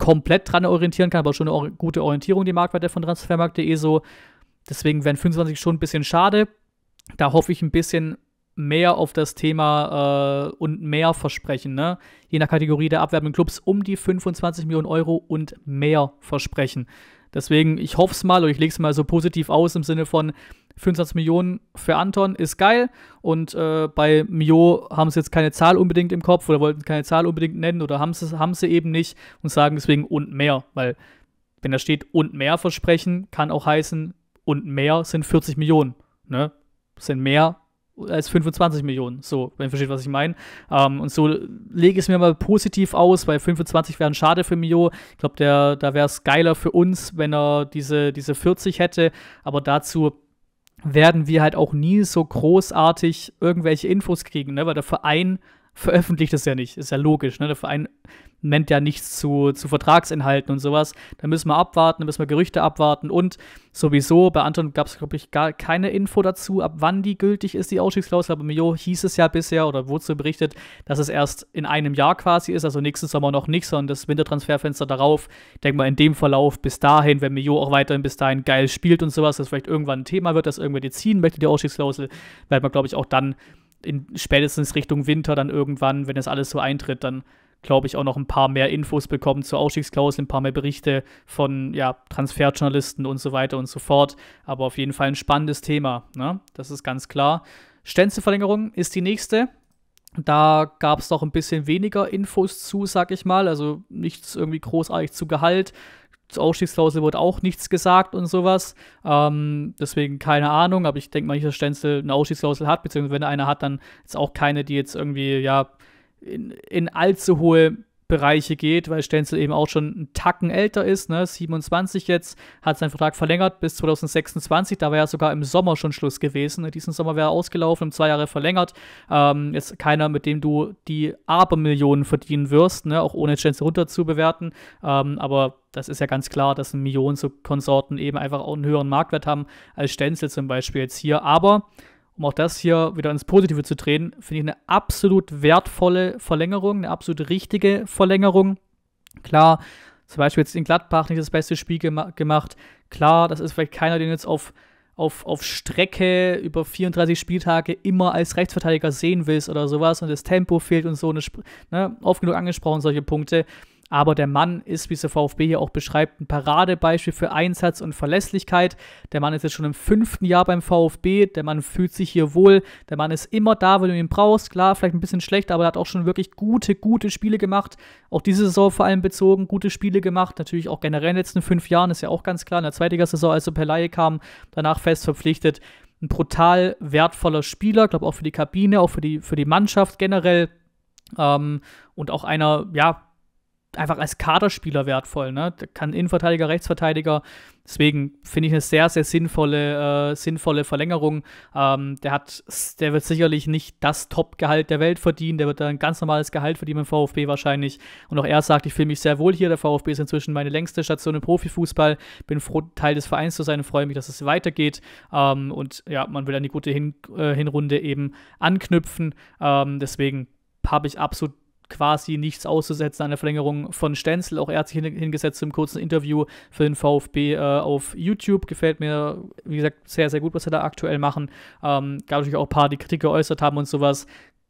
komplett dran orientieren kann, aber schon eine gute Orientierung, die Marktwerte von transfermarkt.de so. Deswegen wären 25 schon ein bisschen schade. Da hoffe ich ein bisschen mehr auf das Thema äh, und mehr Versprechen. Ne? Je nach Kategorie der abwerbenden Clubs um die 25 Millionen Euro und mehr Versprechen. Deswegen, ich hoffe es mal oder ich lege es mal so positiv aus im Sinne von 25 Millionen für Anton ist geil und äh, bei Mio haben sie jetzt keine Zahl unbedingt im Kopf oder wollten keine Zahl unbedingt nennen oder haben sie, haben sie eben nicht und sagen deswegen und mehr, weil wenn da steht und mehr versprechen, kann auch heißen und mehr sind 40 Millionen, ne? Sind mehr als 25 Millionen. So, wenn ihr versteht, was ich meine. Ähm, und so lege ich es mir mal positiv aus, weil 25 wären schade für Mio. Ich glaube, da wäre es geiler für uns, wenn er diese, diese 40 hätte. Aber dazu werden wir halt auch nie so großartig irgendwelche Infos kriegen, ne? weil der Verein veröffentlicht es ja nicht. Ist ja logisch, ne? Der Verein nennt ja nichts zu, zu Vertragsinhalten und sowas. Da müssen wir abwarten, da müssen wir Gerüchte abwarten und sowieso, bei Anton gab es, glaube ich, gar keine Info dazu, ab wann die gültig ist, die Ausstiegsklausel. Aber Mio hieß es ja bisher oder wurde so berichtet, dass es erst in einem Jahr quasi ist, also nächsten Sommer noch nicht, sondern das Wintertransferfenster darauf. denke mal, in dem Verlauf bis dahin, wenn Mio auch weiterhin bis dahin geil spielt und sowas, das vielleicht irgendwann ein Thema wird, dass irgendwer dir ziehen möchte, die Ausstiegsklausel, werden wir, glaube ich, auch dann in spätestens Richtung Winter dann irgendwann, wenn das alles so eintritt, dann glaube ich auch noch ein paar mehr Infos bekommen zur Ausstiegsklausel, ein paar mehr Berichte von ja, Transferjournalisten und so weiter und so fort. Aber auf jeden Fall ein spannendes Thema, ne? das ist ganz klar. Stänzeverlängerung ist die nächste. Da gab es noch ein bisschen weniger Infos zu, sag ich mal. Also nichts irgendwie großartig zu Gehalt, zur Ausstiegsklausel wurde auch nichts gesagt und sowas. Ähm, deswegen keine Ahnung, aber ich denke mal nicht, dass Stenzel eine Ausstiegsklausel hat, beziehungsweise wenn er eine hat, dann ist auch keine, die jetzt irgendwie, ja, in, in allzu hohe Bereiche geht, weil Stenzel eben auch schon einen Tacken älter ist, ne? 27 jetzt, hat seinen Vertrag verlängert bis 2026, da wäre ja sogar im Sommer schon Schluss gewesen. Ne? Diesen Sommer wäre er ausgelaufen, um zwei Jahre verlängert. Ähm, jetzt keiner, mit dem du die Abermillionen verdienen wirst, ne? auch ohne Stenzel runter zu bewerten, ähm, aber das ist ja ganz klar, dass Millionen zu Konsorten eben einfach auch einen höheren Marktwert haben als Stenzel zum Beispiel jetzt hier, aber um auch das hier wieder ins Positive zu drehen, finde ich eine absolut wertvolle Verlängerung, eine absolut richtige Verlängerung. Klar, zum Beispiel jetzt in Gladbach nicht das beste Spiel gem gemacht. Klar, das ist vielleicht keiner, den jetzt auf, auf, auf Strecke über 34 Spieltage immer als Rechtsverteidiger sehen willst oder sowas und das Tempo fehlt und so, ne, ne oft genug angesprochen, solche Punkte. Aber der Mann ist, wie es der VfB hier auch beschreibt, ein Paradebeispiel für Einsatz und Verlässlichkeit. Der Mann ist jetzt schon im fünften Jahr beim VfB. Der Mann fühlt sich hier wohl. Der Mann ist immer da, wenn du ihn brauchst. Klar, vielleicht ein bisschen schlecht, aber er hat auch schon wirklich gute, gute Spiele gemacht. Auch diese Saison vor allem bezogen, gute Spiele gemacht. Natürlich auch generell in den letzten fünf Jahren, ist ja auch ganz klar. In der zweiten Saison, als er per Laie kam, danach fest verpflichtet. Ein brutal wertvoller Spieler, glaube auch für die Kabine, auch für die, für die Mannschaft generell. Ähm, und auch einer, ja, einfach als Kaderspieler wertvoll. Ne? Der kann Innenverteidiger, Rechtsverteidiger. Deswegen finde ich eine sehr, sehr sinnvolle, äh, sinnvolle Verlängerung. Ähm, der, hat, der wird sicherlich nicht das Top-Gehalt der Welt verdienen. Der wird ein ganz normales Gehalt verdienen im VfB wahrscheinlich. Und auch er sagt, ich fühle mich sehr wohl hier. Der VfB ist inzwischen meine längste Station im Profifußball. Bin froh, Teil des Vereins zu sein und freue mich, dass es weitergeht. Ähm, und ja, man will an die gute Hin äh, Hinrunde eben anknüpfen. Ähm, deswegen habe ich absolut quasi nichts auszusetzen an der Verlängerung von Stenzel. Auch er hat sich hingesetzt im kurzen Interview für den VfB äh, auf YouTube. Gefällt mir, wie gesagt, sehr, sehr gut, was er da aktuell machen. Ähm, gab natürlich auch ein paar, die Kritik geäußert haben und sowas.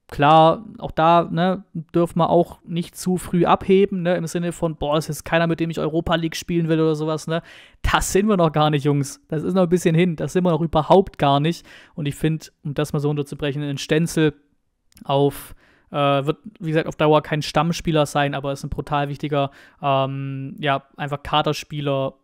Klar, auch da ne, dürfen wir auch nicht zu früh abheben, ne, im Sinne von, boah, ist jetzt keiner, mit dem ich Europa League spielen will oder sowas. Ne. Das sind wir noch gar nicht, Jungs. Das ist noch ein bisschen hin. Das sind wir noch überhaupt gar nicht. Und ich finde, um das mal so unterzubrechen, in Stenzel auf äh, wird, wie gesagt, auf Dauer kein Stammspieler sein, aber ist ein brutal wichtiger, ähm, ja, einfach Kaderspieler,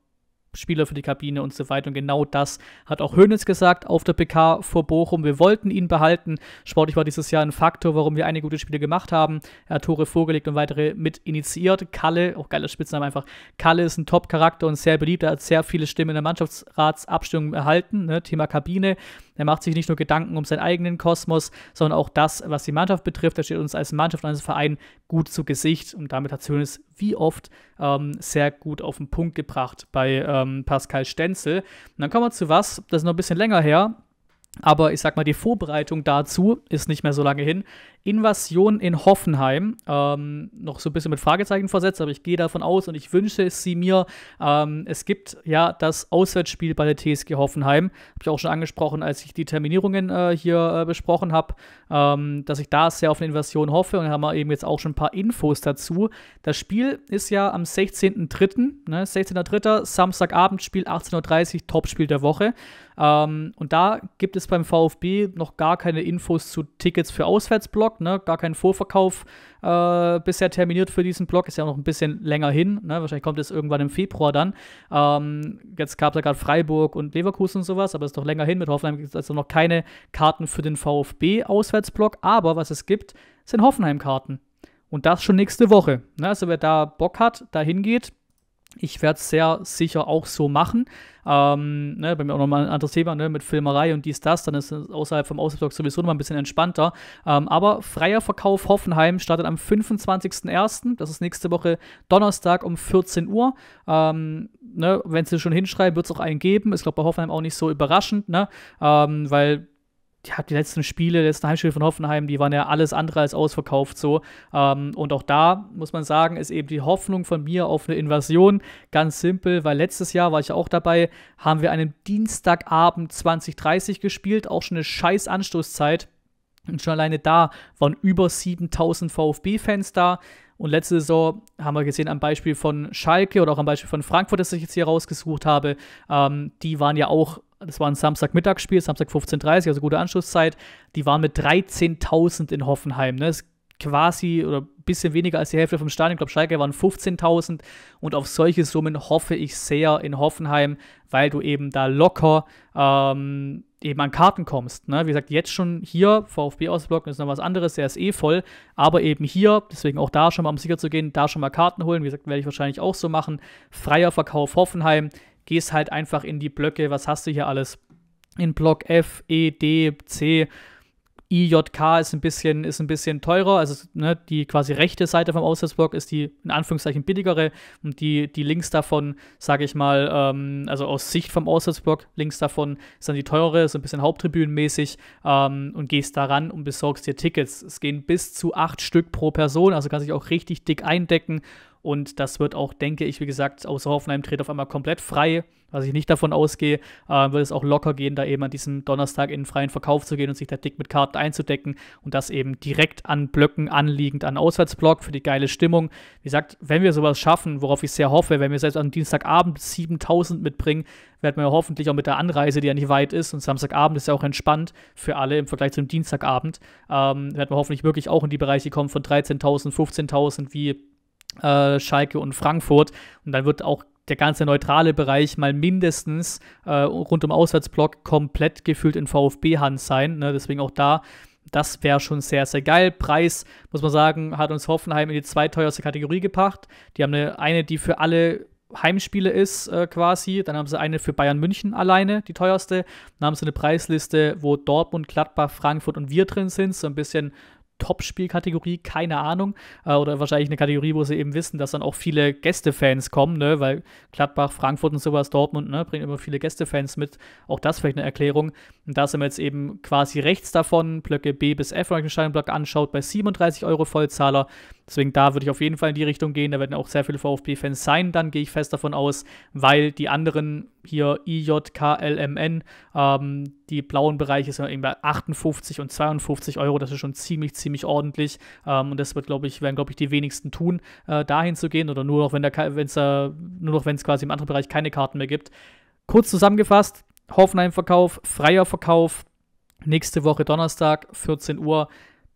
Spieler für die Kabine und so weiter. Und genau das hat auch Hönes gesagt auf der PK vor Bochum. Wir wollten ihn behalten. Sportlich war dieses Jahr ein Faktor, warum wir einige gute Spiele gemacht haben. Er hat Tore vorgelegt und weitere mit initiiert. Kalle, auch geiler Spitzname einfach. Kalle ist ein Top-Charakter und sehr beliebt. Er hat sehr viele Stimmen in der Mannschaftsratsabstimmung erhalten. Ne? Thema Kabine. Er macht sich nicht nur Gedanken um seinen eigenen Kosmos, sondern auch das, was die Mannschaft betrifft. Er steht uns als Mannschaft und als Verein gut zu Gesicht und damit hat Sönes wie oft ähm, sehr gut auf den Punkt gebracht bei ähm, Pascal Stenzel. Und dann kommen wir zu was, das ist noch ein bisschen länger her, aber ich sag mal, die Vorbereitung dazu ist nicht mehr so lange hin. Invasion in Hoffenheim ähm, noch so ein bisschen mit Fragezeichen versetzt, aber ich gehe davon aus und ich wünsche es sie mir. Ähm, es gibt ja das Auswärtsspiel bei der TSG Hoffenheim, habe ich auch schon angesprochen, als ich die Terminierungen äh, hier äh, besprochen habe, ähm, dass ich da sehr auf eine Invasion hoffe und da haben wir eben jetzt auch schon ein paar Infos dazu. Das Spiel ist ja am 16.03., ne, 16.03., Samstagabendspiel, 18.30 Uhr, Topspiel der Woche. Ähm, und da gibt es beim VfB noch gar keine Infos zu Tickets für Auswärtsblock. Blog, ne? Gar kein Vorverkauf äh, bisher terminiert für diesen Blog, ist ja noch ein bisschen länger hin, ne? Wahrscheinlich kommt es irgendwann im Februar dann. Ähm, jetzt gab es ja gerade Freiburg und Leverkusen und sowas, aber ist doch länger hin. Mit Hoffenheim gibt es also noch keine Karten für den VfB-Auswärtsblock, aber was es gibt, sind Hoffenheim-Karten. Und das schon nächste Woche. Ne? Also wer da Bock hat, da hingeht, ich werde es sehr sicher auch so machen. Ähm, ne, bei mir auch nochmal ein anderes Thema ne, mit Filmerei und dies, das. Dann ist es außerhalb vom Auswärtsblock sowieso nochmal ein bisschen entspannter. Ähm, aber freier Verkauf Hoffenheim startet am 25.01. Das ist nächste Woche Donnerstag um 14 Uhr. Ähm, ne, Wenn sie schon hinschreiben, wird es auch einen geben. Ist, glaube bei Hoffenheim auch nicht so überraschend, ne? Ähm, weil ja, die letzten Spiele, die letzten Heimspiele von Hoffenheim, die waren ja alles andere als ausverkauft so. Ähm, und auch da muss man sagen, ist eben die Hoffnung von mir auf eine Invasion ganz simpel, weil letztes Jahr war ich auch dabei, haben wir einen Dienstagabend 2030 gespielt, auch schon eine scheiß Anstoßzeit. Und schon alleine da waren über 7000 VfB-Fans da. Und letzte Saison haben wir gesehen am Beispiel von Schalke oder auch am Beispiel von Frankfurt, das ich jetzt hier rausgesucht habe. Ähm, die waren ja auch, das war ein Samstagmittagsspiel, Samstag 15.30 Uhr, also gute Anschlusszeit. Die waren mit 13.000 in Hoffenheim. Ne? Das ist quasi oder ein bisschen weniger als die Hälfte vom Stadion. Ich glaube, Schalke waren 15.000. Und auf solche Summen hoffe ich sehr in Hoffenheim, weil du eben da locker. Ähm, eben an Karten kommst. Ne? Wie gesagt, jetzt schon hier, VfB ausblocken ist noch was anderes, der ist eh voll, aber eben hier, deswegen auch da schon mal um sicher zu gehen, da schon mal Karten holen, wie gesagt, werde ich wahrscheinlich auch so machen. Freier Verkauf Hoffenheim, gehst halt einfach in die Blöcke, was hast du hier alles? In Block F, E, D, C, IJK ist ein bisschen, ist ein bisschen teurer, also ne, die quasi rechte Seite vom Auswärtsblock ist die in Anführungszeichen billigere und die, die links davon, sage ich mal, ähm, also aus Sicht vom Auswärtsblock, links davon ist dann die teure, so ein bisschen Haupttribünenmäßig ähm, und gehst daran und besorgst dir Tickets. Es gehen bis zu acht Stück pro Person, also kann sich auch richtig dick eindecken und das wird auch, denke ich, wie gesagt, außer Hoffenheim dreht auf einmal komplett frei, was ich nicht davon ausgehe, äh, wird es auch locker gehen, da eben an diesem Donnerstag in den freien Verkauf zu gehen und sich da dick mit Karten einzudecken und das eben direkt an Blöcken anliegend an Auswärtsblock für die geile Stimmung. Wie gesagt, wenn wir sowas schaffen, worauf ich sehr hoffe, wenn wir selbst am Dienstagabend 7000 mitbringen, werden wir hoffentlich auch mit der Anreise, die ja nicht weit ist, und Samstagabend ist ja auch entspannt für alle im Vergleich zum Dienstagabend, ähm, werden wir hoffentlich wirklich auch in die Bereiche kommen von 13.000, 15.000, wie äh, Schalke und Frankfurt. Und dann wird auch der ganze neutrale Bereich mal mindestens äh, rund um Auswärtsblock komplett gefühlt in VfB-Hand sein. Ne? Deswegen auch da, das wäre schon sehr, sehr geil. Preis, muss man sagen, hat uns Hoffenheim in die zweiteuerste Kategorie gepackt. Die haben eine, eine die für alle Heimspiele ist äh, quasi. Dann haben sie eine für Bayern München alleine, die teuerste. Dann haben sie eine Preisliste, wo Dortmund, Gladbach, Frankfurt und wir drin sind. So ein bisschen Top-Spielkategorie, keine Ahnung. Äh, oder wahrscheinlich eine Kategorie, wo sie eben wissen, dass dann auch viele Gästefans kommen, ne? weil Gladbach, Frankfurt und sowas, Dortmund, ne, bringen immer viele Gästefans mit. Auch das vielleicht eine Erklärung. Und da sind wir jetzt eben quasi rechts davon, Blöcke B bis F, wenn man den Steinblock anschaut, bei 37 Euro Vollzahler. Deswegen da würde ich auf jeden Fall in die Richtung gehen. Da werden auch sehr viele VfB-Fans sein, dann gehe ich fest davon aus, weil die anderen hier IJKLMN. Ähm, die blauen Bereiche sind irgendwie bei 58 und 52 Euro. Das ist schon ziemlich, ziemlich ordentlich. Ähm, und das wird, glaube ich, werden, glaube ich, die wenigsten tun, äh, dahin zu gehen. Oder nur noch, wenn da, wenn's, äh, nur noch, wenn es quasi im anderen Bereich keine Karten mehr gibt. Kurz zusammengefasst, Hoffenheim-Verkauf, freier Verkauf, nächste Woche Donnerstag, 14 Uhr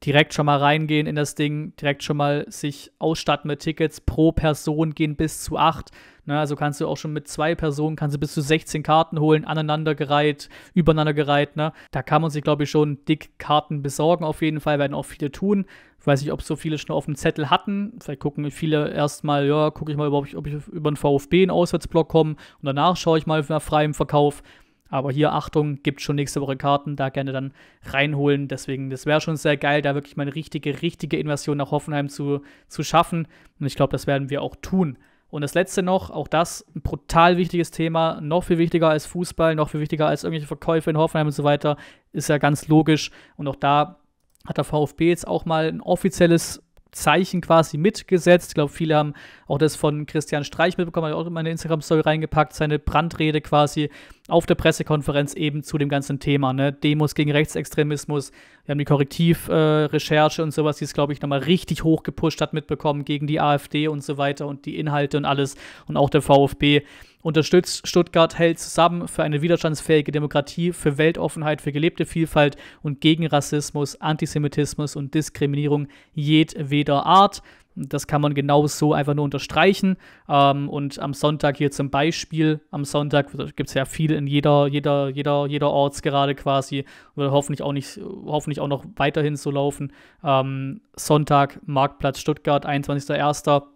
direkt schon mal reingehen in das Ding, direkt schon mal sich ausstatten mit Tickets. Pro Person gehen bis zu acht. Na, ne, also kannst du auch schon mit zwei Personen, kannst du bis zu 16 Karten holen, aneinandergereiht, übereinandergereiht. Ne? Da kann man sich, glaube ich, schon dick Karten besorgen auf jeden Fall, werden auch viele tun. Ich weiß nicht, ob so viele schon auf dem Zettel hatten. Vielleicht gucken viele erstmal, ja, gucke ich mal, ob ich, ob ich über den VfB in Auswärtsblock komme und danach schaue ich mal nach freiem Verkauf. Aber hier, Achtung, gibt schon nächste Woche Karten, da gerne dann reinholen. Deswegen, das wäre schon sehr geil, da wirklich mal eine richtige, richtige Inversion nach Hoffenheim zu, zu schaffen. Und ich glaube, das werden wir auch tun. Und das letzte noch, auch das ein brutal wichtiges Thema, noch viel wichtiger als Fußball, noch viel wichtiger als irgendwelche Verkäufe in Hoffenheim und so weiter, ist ja ganz logisch. Und auch da hat der VfB jetzt auch mal ein offizielles Zeichen quasi mitgesetzt. Ich glaube, viele haben auch das von Christian Streich mitbekommen, hat auch in meine Instagram-Story reingepackt, seine Brandrede quasi auf der Pressekonferenz eben zu dem ganzen Thema. Ne? Demos gegen Rechtsextremismus, wir haben die Korrektivrecherche äh, und sowas, die es, glaube ich, nochmal richtig hoch gepusht hat, mitbekommen gegen die AfD und so weiter und die Inhalte und alles und auch der VfB unterstützt Stuttgart, hält zusammen für eine widerstandsfähige Demokratie, für Weltoffenheit, für gelebte Vielfalt und gegen Rassismus, Antisemitismus und Diskriminierung jedweder Art. Das kann man genau so einfach nur unterstreichen. Ähm, und am Sonntag hier zum Beispiel, am Sonntag gibt es ja viel in jeder, jeder, jeder, jeder Orts gerade quasi, wird hoffentlich auch nicht, hoffentlich auch noch weiterhin so laufen. Ähm, Sonntag, Marktplatz Stuttgart, 21.01.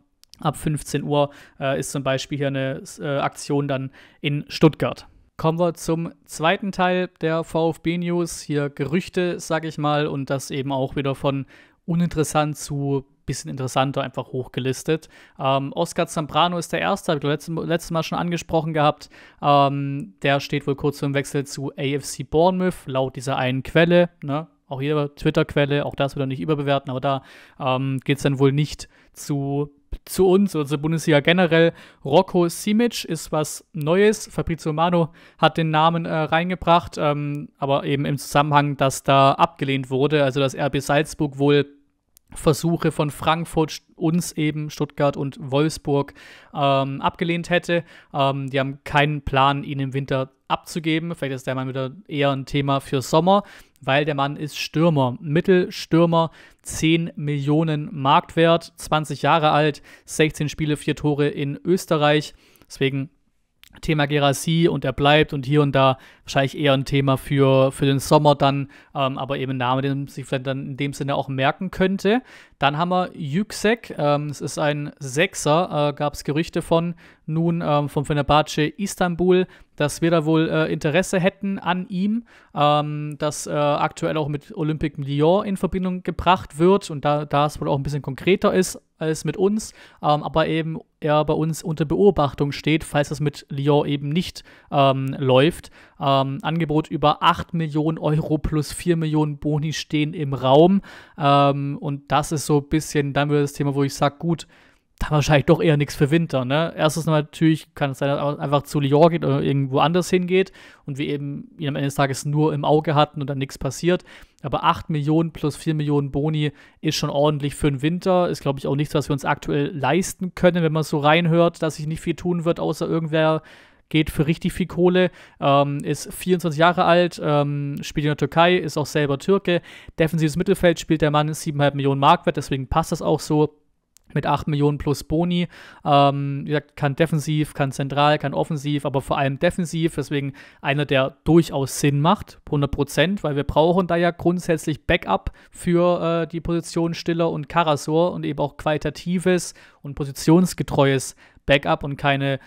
Ab 15 Uhr äh, ist zum Beispiel hier eine äh, Aktion dann in Stuttgart. Kommen wir zum zweiten Teil der VfB-News. Hier Gerüchte, sage ich mal, und das eben auch wieder von uninteressant zu bisschen interessanter einfach hochgelistet. Ähm, Oscar Zambrano ist der Erste, habe ich letztes, letztes Mal schon angesprochen gehabt. Ähm, der steht wohl kurz vor dem Wechsel zu AFC Bournemouth, laut dieser einen Quelle. Ne? Auch hier Twitter-Quelle, auch das wird er nicht überbewerten, aber da ähm, geht es dann wohl nicht zu zu uns oder zur Bundesliga generell. Rocco Simic ist was Neues. Fabrizio Romano hat den Namen äh, reingebracht, ähm, aber eben im Zusammenhang, dass da abgelehnt wurde, also dass RB Salzburg wohl Versuche von Frankfurt, uns eben Stuttgart und Wolfsburg ähm, abgelehnt hätte. Ähm, die haben keinen Plan, ihn im Winter abzugeben. Vielleicht ist der mal wieder eher ein Thema für Sommer weil der Mann ist Stürmer. Mittelstürmer, 10 Millionen Marktwert, 20 Jahre alt, 16 Spiele, 4 Tore in Österreich. Deswegen Thema Gerassi und er bleibt und hier und da wahrscheinlich eher ein Thema für, für den Sommer dann, ähm, aber eben ein Name, den man sich vielleicht dann in dem Sinne auch merken könnte. Dann haben wir Yüksek, ähm, es ist ein Sechser, äh, gab es Gerüchte von, nun ähm, von Fenerbahce Istanbul, dass wir da wohl äh, Interesse hätten an ihm, ähm, das äh, aktuell auch mit Olympique Lyon in Verbindung gebracht wird und da, da es wohl auch ein bisschen konkreter ist als mit uns, ähm, aber eben er bei uns unter Beobachtung steht, falls das mit Lyon eben nicht ähm, läuft. Ähm, Angebot über 8 Millionen Euro plus 4 Millionen Boni stehen im Raum ähm, und das ist so ein bisschen dann wieder das Thema, wo ich sage, gut, da wahrscheinlich doch eher nichts für Winter. Ne? Erstens natürlich kann es sein, dass er einfach zu Lyon geht oder irgendwo anders hingeht und wir eben ihn am Ende des Tages nur im Auge hatten und dann nichts passiert. Aber 8 Millionen plus 4 Millionen Boni ist schon ordentlich für den Winter. Ist, glaube ich, auch nichts, was wir uns aktuell leisten können, wenn man so reinhört, dass sich nicht viel tun wird, außer irgendwer geht für richtig viel Kohle, ähm, ist 24 Jahre alt, ähm, spielt in der Türkei, ist auch selber Türke. Defensives Mittelfeld spielt der Mann 7,5 Millionen Mark wert, deswegen passt das auch so mit 8 Millionen plus Boni. Ähm, kann defensiv, kann zentral, kann offensiv, aber vor allem defensiv. Deswegen einer, der durchaus Sinn macht, 100 Prozent, weil wir brauchen da ja grundsätzlich Backup für äh, die Position Stiller und Karasor und eben auch qualitatives und positionsgetreues Backup und keine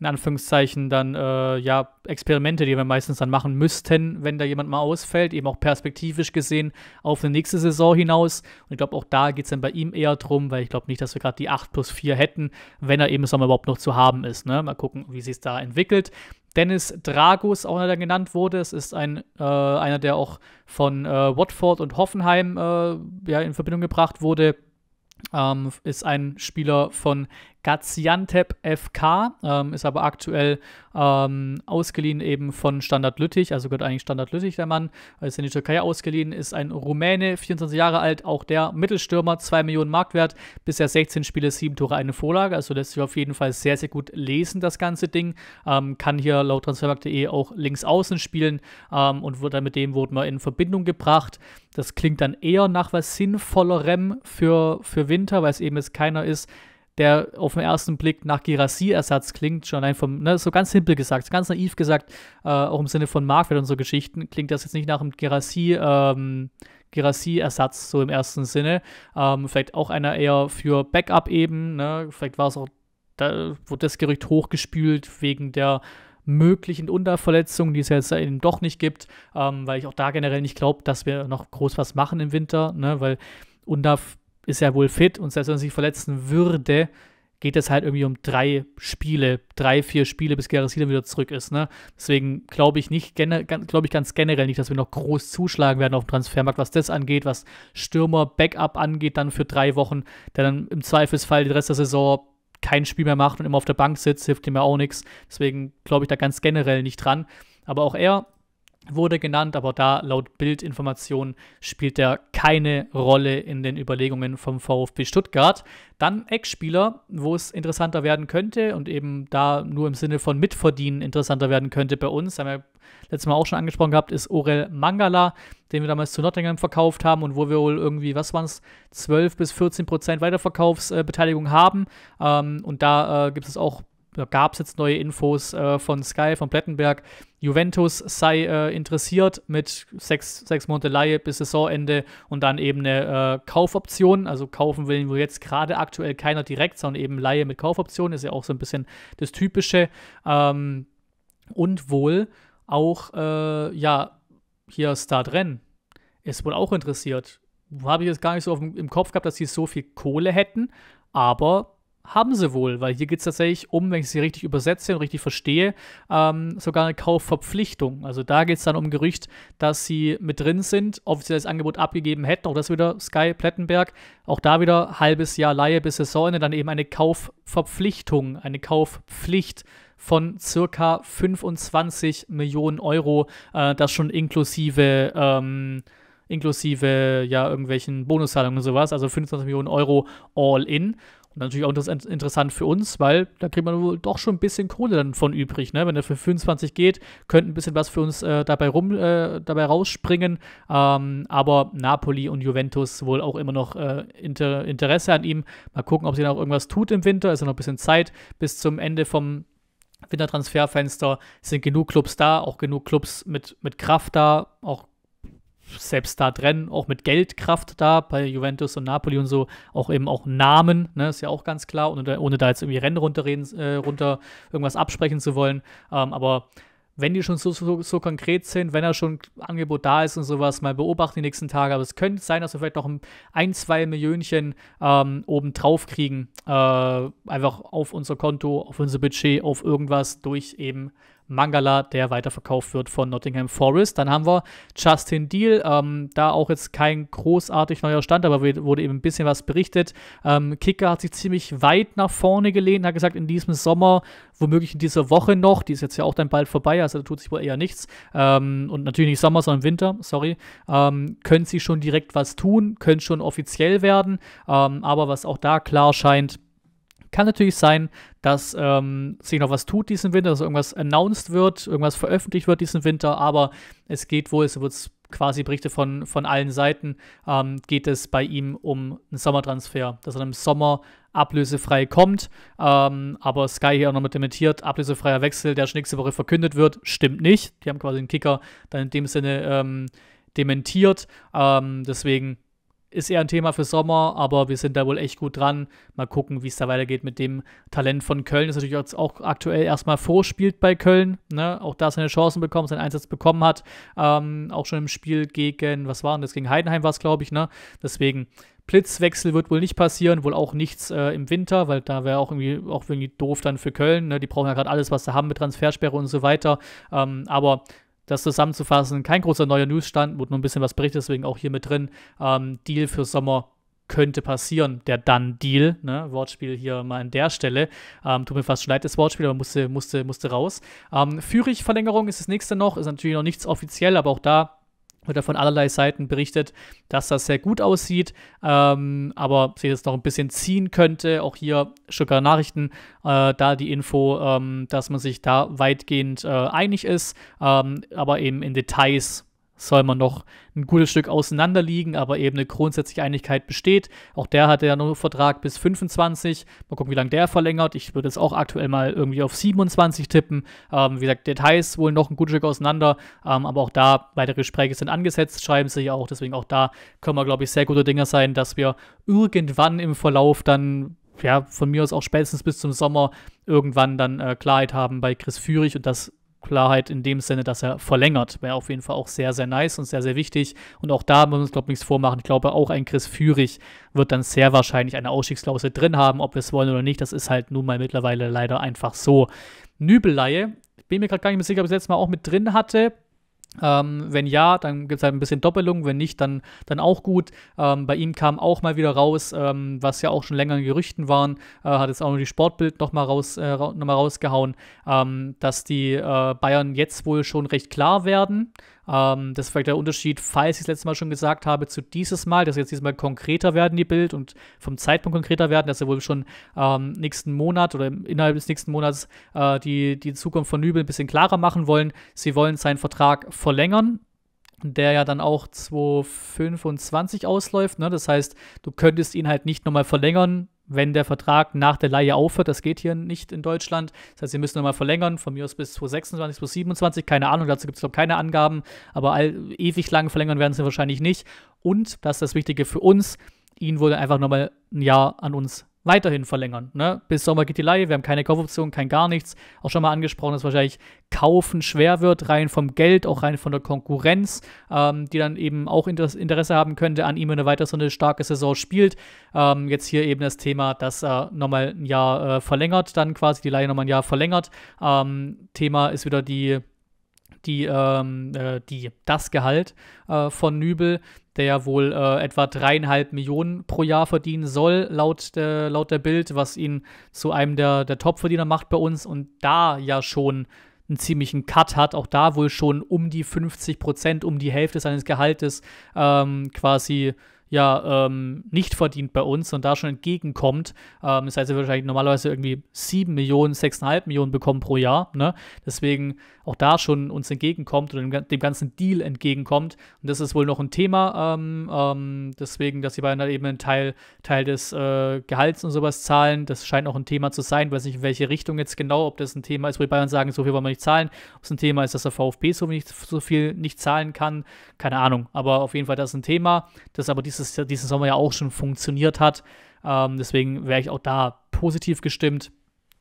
in Anführungszeichen dann äh, ja Experimente, die wir meistens dann machen müssten, wenn da jemand mal ausfällt, eben auch perspektivisch gesehen auf eine nächste Saison hinaus. Und ich glaube, auch da geht es dann bei ihm eher drum, weil ich glaube nicht, dass wir gerade die 8 plus 4 hätten, wenn er eben im Sommer überhaupt noch zu haben ist. Ne? Mal gucken, wie sich es da entwickelt. Dennis Dragos, auch einer, der genannt wurde. Es ist ein, äh, einer, der auch von äh, Watford und Hoffenheim äh, ja, in Verbindung gebracht wurde. Ähm, ist ein Spieler von Gaziantep FK, ähm, ist aber aktuell ähm, ausgeliehen eben von Standard Lüttich, also gehört eigentlich Standard Lüttich der Mann, ist in die Türkei ausgeliehen, ist ein Rumäne, 24 Jahre alt, auch der Mittelstürmer, 2 Millionen Marktwert, bisher 16 Spiele, 7 Tore, eine Vorlage, also lässt sich auf jeden Fall sehr, sehr gut lesen, das ganze Ding, ähm, kann hier laut transfermarkt.de auch links außen spielen ähm, und wird dann mit dem wurden wir in Verbindung gebracht. Das klingt dann eher nach was Sinnvollerem für, für Winter, weil es eben jetzt keiner ist, der auf den ersten Blick nach Girassi-Ersatz klingt, schon einfach, ne, so ganz simpel gesagt, ganz naiv gesagt, äh, auch im Sinne von Marktwert und so Geschichten, klingt das jetzt nicht nach einem Girassi, ähm, Girassi-Ersatz so im ersten Sinne. Ähm, vielleicht auch einer eher für Backup eben, ne? vielleicht war es auch, da wurde das Gerücht hochgespült wegen der möglichen Unterverletzungen, die es jetzt eben doch nicht gibt, ähm, weil ich auch da generell nicht glaube, dass wir noch groß was machen im Winter, ne? weil UNDAF ist ja wohl fit und selbst wenn er sich verletzen würde, geht es halt irgendwie um drei Spiele, drei, vier Spiele, bis Gerasida wieder zurück ist. Ne? Deswegen glaube ich nicht, glaube ich ganz generell nicht, dass wir noch groß zuschlagen werden auf dem Transfermarkt, was das angeht, was Stürmer, Backup angeht, dann für drei Wochen, der dann im Zweifelsfall den Rest der Saison kein Spiel mehr macht und immer auf der Bank sitzt, hilft ihm ja auch nichts. Deswegen glaube ich da ganz generell nicht dran. Aber auch er wurde genannt, aber da laut Bildinformation spielt er keine Rolle in den Überlegungen vom VfB Stuttgart. Dann Eckspieler, wo es interessanter werden könnte und eben da nur im Sinne von Mitverdienen interessanter werden könnte bei uns, haben wir letztes Mal auch schon angesprochen gehabt, ist Orel Mangala, den wir damals zu Nottingham verkauft haben und wo wir wohl irgendwie, was waren es, 12 bis 14 Prozent Weiterverkaufsbeteiligung haben. Ähm, und da äh, gibt es auch, gab es jetzt neue Infos äh, von Sky, von Plettenberg, Juventus sei äh, interessiert mit sechs, sechs Monate Laie bis Saisonende und dann eben eine äh, Kaufoption. Also kaufen will wohl jetzt gerade aktuell keiner direkt, sondern eben Laie mit Kaufoption. Ist ja auch so ein bisschen das Typische. Ähm, und wohl auch, äh, ja, hier Stadren ist wohl auch interessiert. Habe ich jetzt gar nicht so dem, im Kopf gehabt, dass sie so viel Kohle hätten, aber haben sie wohl, weil hier geht es tatsächlich um, wenn ich sie richtig übersetze und richtig verstehe, ähm, sogar eine Kaufverpflichtung. Also da geht es dann um Gerücht, dass sie mit drin sind, offizielles Angebot abgegeben hätten. Auch das wieder Sky Plettenberg. Auch da wieder halbes Jahr Laie bis Saisonende, dann eben eine Kaufverpflichtung, eine Kaufpflicht von circa 25 Millionen Euro, äh, das schon inklusive. Ähm, inklusive ja irgendwelchen Bonuszahlungen und sowas, also 25 Millionen Euro all in. Und natürlich auch interessant für uns, weil da kriegt man wohl doch schon ein bisschen Kohle dann von übrig. Ne? Wenn er für 25 geht, könnte ein bisschen was für uns äh, dabei rum, äh, dabei rausspringen. Ähm, aber Napoli und Juventus wohl auch immer noch äh, Inter Interesse an ihm. Mal gucken, ob sie noch irgendwas tut im Winter. Ist ja noch ein bisschen Zeit bis zum Ende vom Wintertransferfenster. sind genug Clubs da, auch genug Clubs mit, mit Kraft da, auch selbst da drin, auch mit Geldkraft da, bei Juventus und Napoli und so, auch eben auch Namen, ne, ist ja auch ganz klar, ohne, ohne da jetzt irgendwie Rennen runterreden, äh, runter irgendwas absprechen zu wollen. Ähm, aber wenn die schon so, so, so, konkret sind, wenn da schon Angebot da ist und sowas, mal beobachten die nächsten Tage. Aber es könnte sein, dass wir vielleicht noch ein, zwei Millionchen ähm, oben drauf kriegen, äh, einfach auf unser Konto, auf unser Budget, auf irgendwas durch eben Mangala, der weiterverkauft wird von Nottingham Forest. Dann haben wir Justin Deal, ähm, da auch jetzt kein großartig neuer Stand, aber wurde eben ein bisschen was berichtet. Ähm, Kicker hat sich ziemlich weit nach vorne gelehnt, hat gesagt, in diesem Sommer, womöglich in dieser Woche noch, die ist jetzt ja auch dann bald vorbei, also da tut sich wohl eher nichts. Ähm, und natürlich nicht Sommer, sondern Winter, sorry. Ähm, können sie schon direkt was tun, können schon offiziell werden, ähm, aber was auch da klar scheint, kann natürlich sein, dass ähm, sich noch was tut diesen Winter, dass irgendwas announced wird, irgendwas veröffentlicht wird diesen Winter, aber es geht wohl, es wird quasi Berichte von, von allen Seiten, ähm, geht es bei ihm um einen Sommertransfer, dass er im Sommer ablösefrei kommt. Ähm, aber Sky hier auch noch mit dementiert, ablösefreier Wechsel, der schon nächste Woche verkündet wird, stimmt nicht. Die haben quasi den Kicker dann in dem Sinne ähm, dementiert. Ähm, deswegen ist eher ein Thema für Sommer, aber wir sind da wohl echt gut dran. Mal gucken, wie es da weitergeht mit dem Talent von Köln. Ist natürlich jetzt auch aktuell erstmal vorspielt bei Köln. Ne? Auch da seine Chancen bekommen, seinen Einsatz bekommen hat. Ähm, auch schon im Spiel gegen, was war denn das? Gegen Heidenheim war es, glaube ich. Ne? Deswegen Blitzwechsel wird wohl nicht passieren, wohl auch nichts äh, im Winter, weil da wäre auch irgendwie auch irgendwie doof dann für Köln. Ne? Die brauchen ja gerade alles, was sie haben mit Transfersperre und so weiter. Ähm, aber das zusammenzufassen, kein großer neuer Newsstand, wurde nur ein bisschen was berichtet, deswegen auch hier mit drin. Ähm, Deal für Sommer könnte passieren, der dann Deal, ne? Wortspiel hier mal an der Stelle. Ähm, tut mir fast schon leid, das Wortspiel, aber musste, musste, musste raus. Ähm, Führig-Verlängerung ist das nächste noch, ist natürlich noch nichts offiziell, aber auch da wird von allerlei Seiten berichtet, dass das sehr gut aussieht, ähm, aber sich das noch ein bisschen ziehen könnte. Auch hier Stuttgart Nachrichten, äh, da die Info, ähm, dass man sich da weitgehend äh, einig ist, ähm, aber eben in Details soll man noch ein gutes Stück auseinanderliegen, aber eben eine grundsätzliche Einigkeit besteht. Auch der hatte ja nur einen Vertrag bis 25. Mal gucken, wie lange der verlängert. Ich würde es auch aktuell mal irgendwie auf 27 tippen. Ähm, wie gesagt, Details wohl noch ein gutes Stück auseinander, ähm, aber auch da weitere Gespräche sind angesetzt, schreiben sie ja auch. Deswegen auch da können wir, glaube ich, sehr gute Dinge sein, dass wir irgendwann im Verlauf dann ja, von mir aus auch spätestens bis zum Sommer irgendwann dann äh, Klarheit haben bei Chris Führig und das Klarheit in dem Sinne, dass er verlängert. Wäre auf jeden Fall auch sehr, sehr nice und sehr, sehr wichtig. Und auch da müssen wir uns, glaube ich, nichts vormachen. Ich glaube, auch ein Chris Führig wird dann sehr wahrscheinlich eine Ausstiegsklausel drin haben, ob wir es wollen oder nicht. Das ist halt nun mal mittlerweile leider einfach so. Nübelleihe. Bin mir gerade gar nicht mehr sicher, ob ich das letzte Mal auch mit drin hatte. Ähm, wenn ja, dann gibt es halt ein bisschen Doppelung, wenn nicht, dann, dann auch gut. Ähm, bei ihm kam auch mal wieder raus, ähm, was ja auch schon länger in Gerüchten waren, äh, hat jetzt auch noch die Sportbild nochmal raus, äh, noch mal rausgehauen, ähm, dass die äh, Bayern jetzt wohl schon recht klar werden ähm, das ist vielleicht der Unterschied, falls ich es letztes Mal schon gesagt habe, zu dieses Mal, dass jetzt diesmal konkreter werden, die Bild und vom Zeitpunkt konkreter werden, dass sie wohl schon ähm, nächsten Monat oder innerhalb des nächsten Monats äh, die, die Zukunft von Nübel ein bisschen klarer machen wollen. Sie wollen seinen Vertrag verlängern der ja dann auch 2025 ausläuft. Ne? Das heißt, du könntest ihn halt nicht nochmal verlängern, wenn der Vertrag nach der Laie aufhört, das geht hier nicht in Deutschland. Das heißt, sie müssen nochmal verlängern, von mir aus bis 2026, bis 2027, keine Ahnung, dazu gibt es, glaube keine Angaben, aber all, ewig lang verlängern werden sie wahrscheinlich nicht. Und, das ist das Wichtige für uns, ihnen wurde einfach nochmal ein Jahr an uns weiterhin verlängern. Ne? Bis Sommer geht die Leihe, wir haben keine Kaufoption, kein gar nichts. Auch schon mal angesprochen, dass wahrscheinlich Kaufen schwer wird, rein vom Geld, auch rein von der Konkurrenz, ähm, die dann eben auch Interesse haben könnte an ihm, wenn er weiter so eine starke Saison spielt. Ähm, jetzt hier eben das Thema, dass er nochmal ein Jahr äh, verlängert, dann quasi die Leihe nochmal ein Jahr verlängert. Ähm, Thema ist wieder die die, ähm, äh, die, das Gehalt äh, von Nübel, der ja wohl äh, etwa dreieinhalb Millionen pro Jahr verdienen soll, laut, äh, laut der Bild, was ihn zu einem der, der Topverdiener macht bei uns und da ja schon einen ziemlichen Cut hat, auch da wohl schon um die 50 Prozent, um die Hälfte seines Gehaltes ähm, quasi ja ähm, nicht verdient bei uns und da schon entgegenkommt. Ähm, das heißt, er würde wahrscheinlich normalerweise irgendwie 7 Millionen, 6,5 Millionen bekommen pro Jahr. Ne? Deswegen auch da schon uns entgegenkommt oder dem, dem ganzen Deal entgegenkommt. Und das ist wohl noch ein Thema, ähm, ähm, deswegen, dass die Bayern da halt eben einen Teil, Teil des äh, Gehalts und sowas zahlen. Das scheint auch ein Thema zu sein. Ich weiß nicht, in welche Richtung jetzt genau, ob das ein Thema ist, wo die Bayern sagen, so viel wollen wir nicht zahlen. Ob es ein Thema ist, dass der VfB so, nicht, so viel nicht zahlen kann. Keine Ahnung. Aber auf jeden Fall, das ist ein Thema, das aber dieses, diesen Sommer ja auch schon funktioniert hat. Ähm, deswegen wäre ich auch da positiv gestimmt.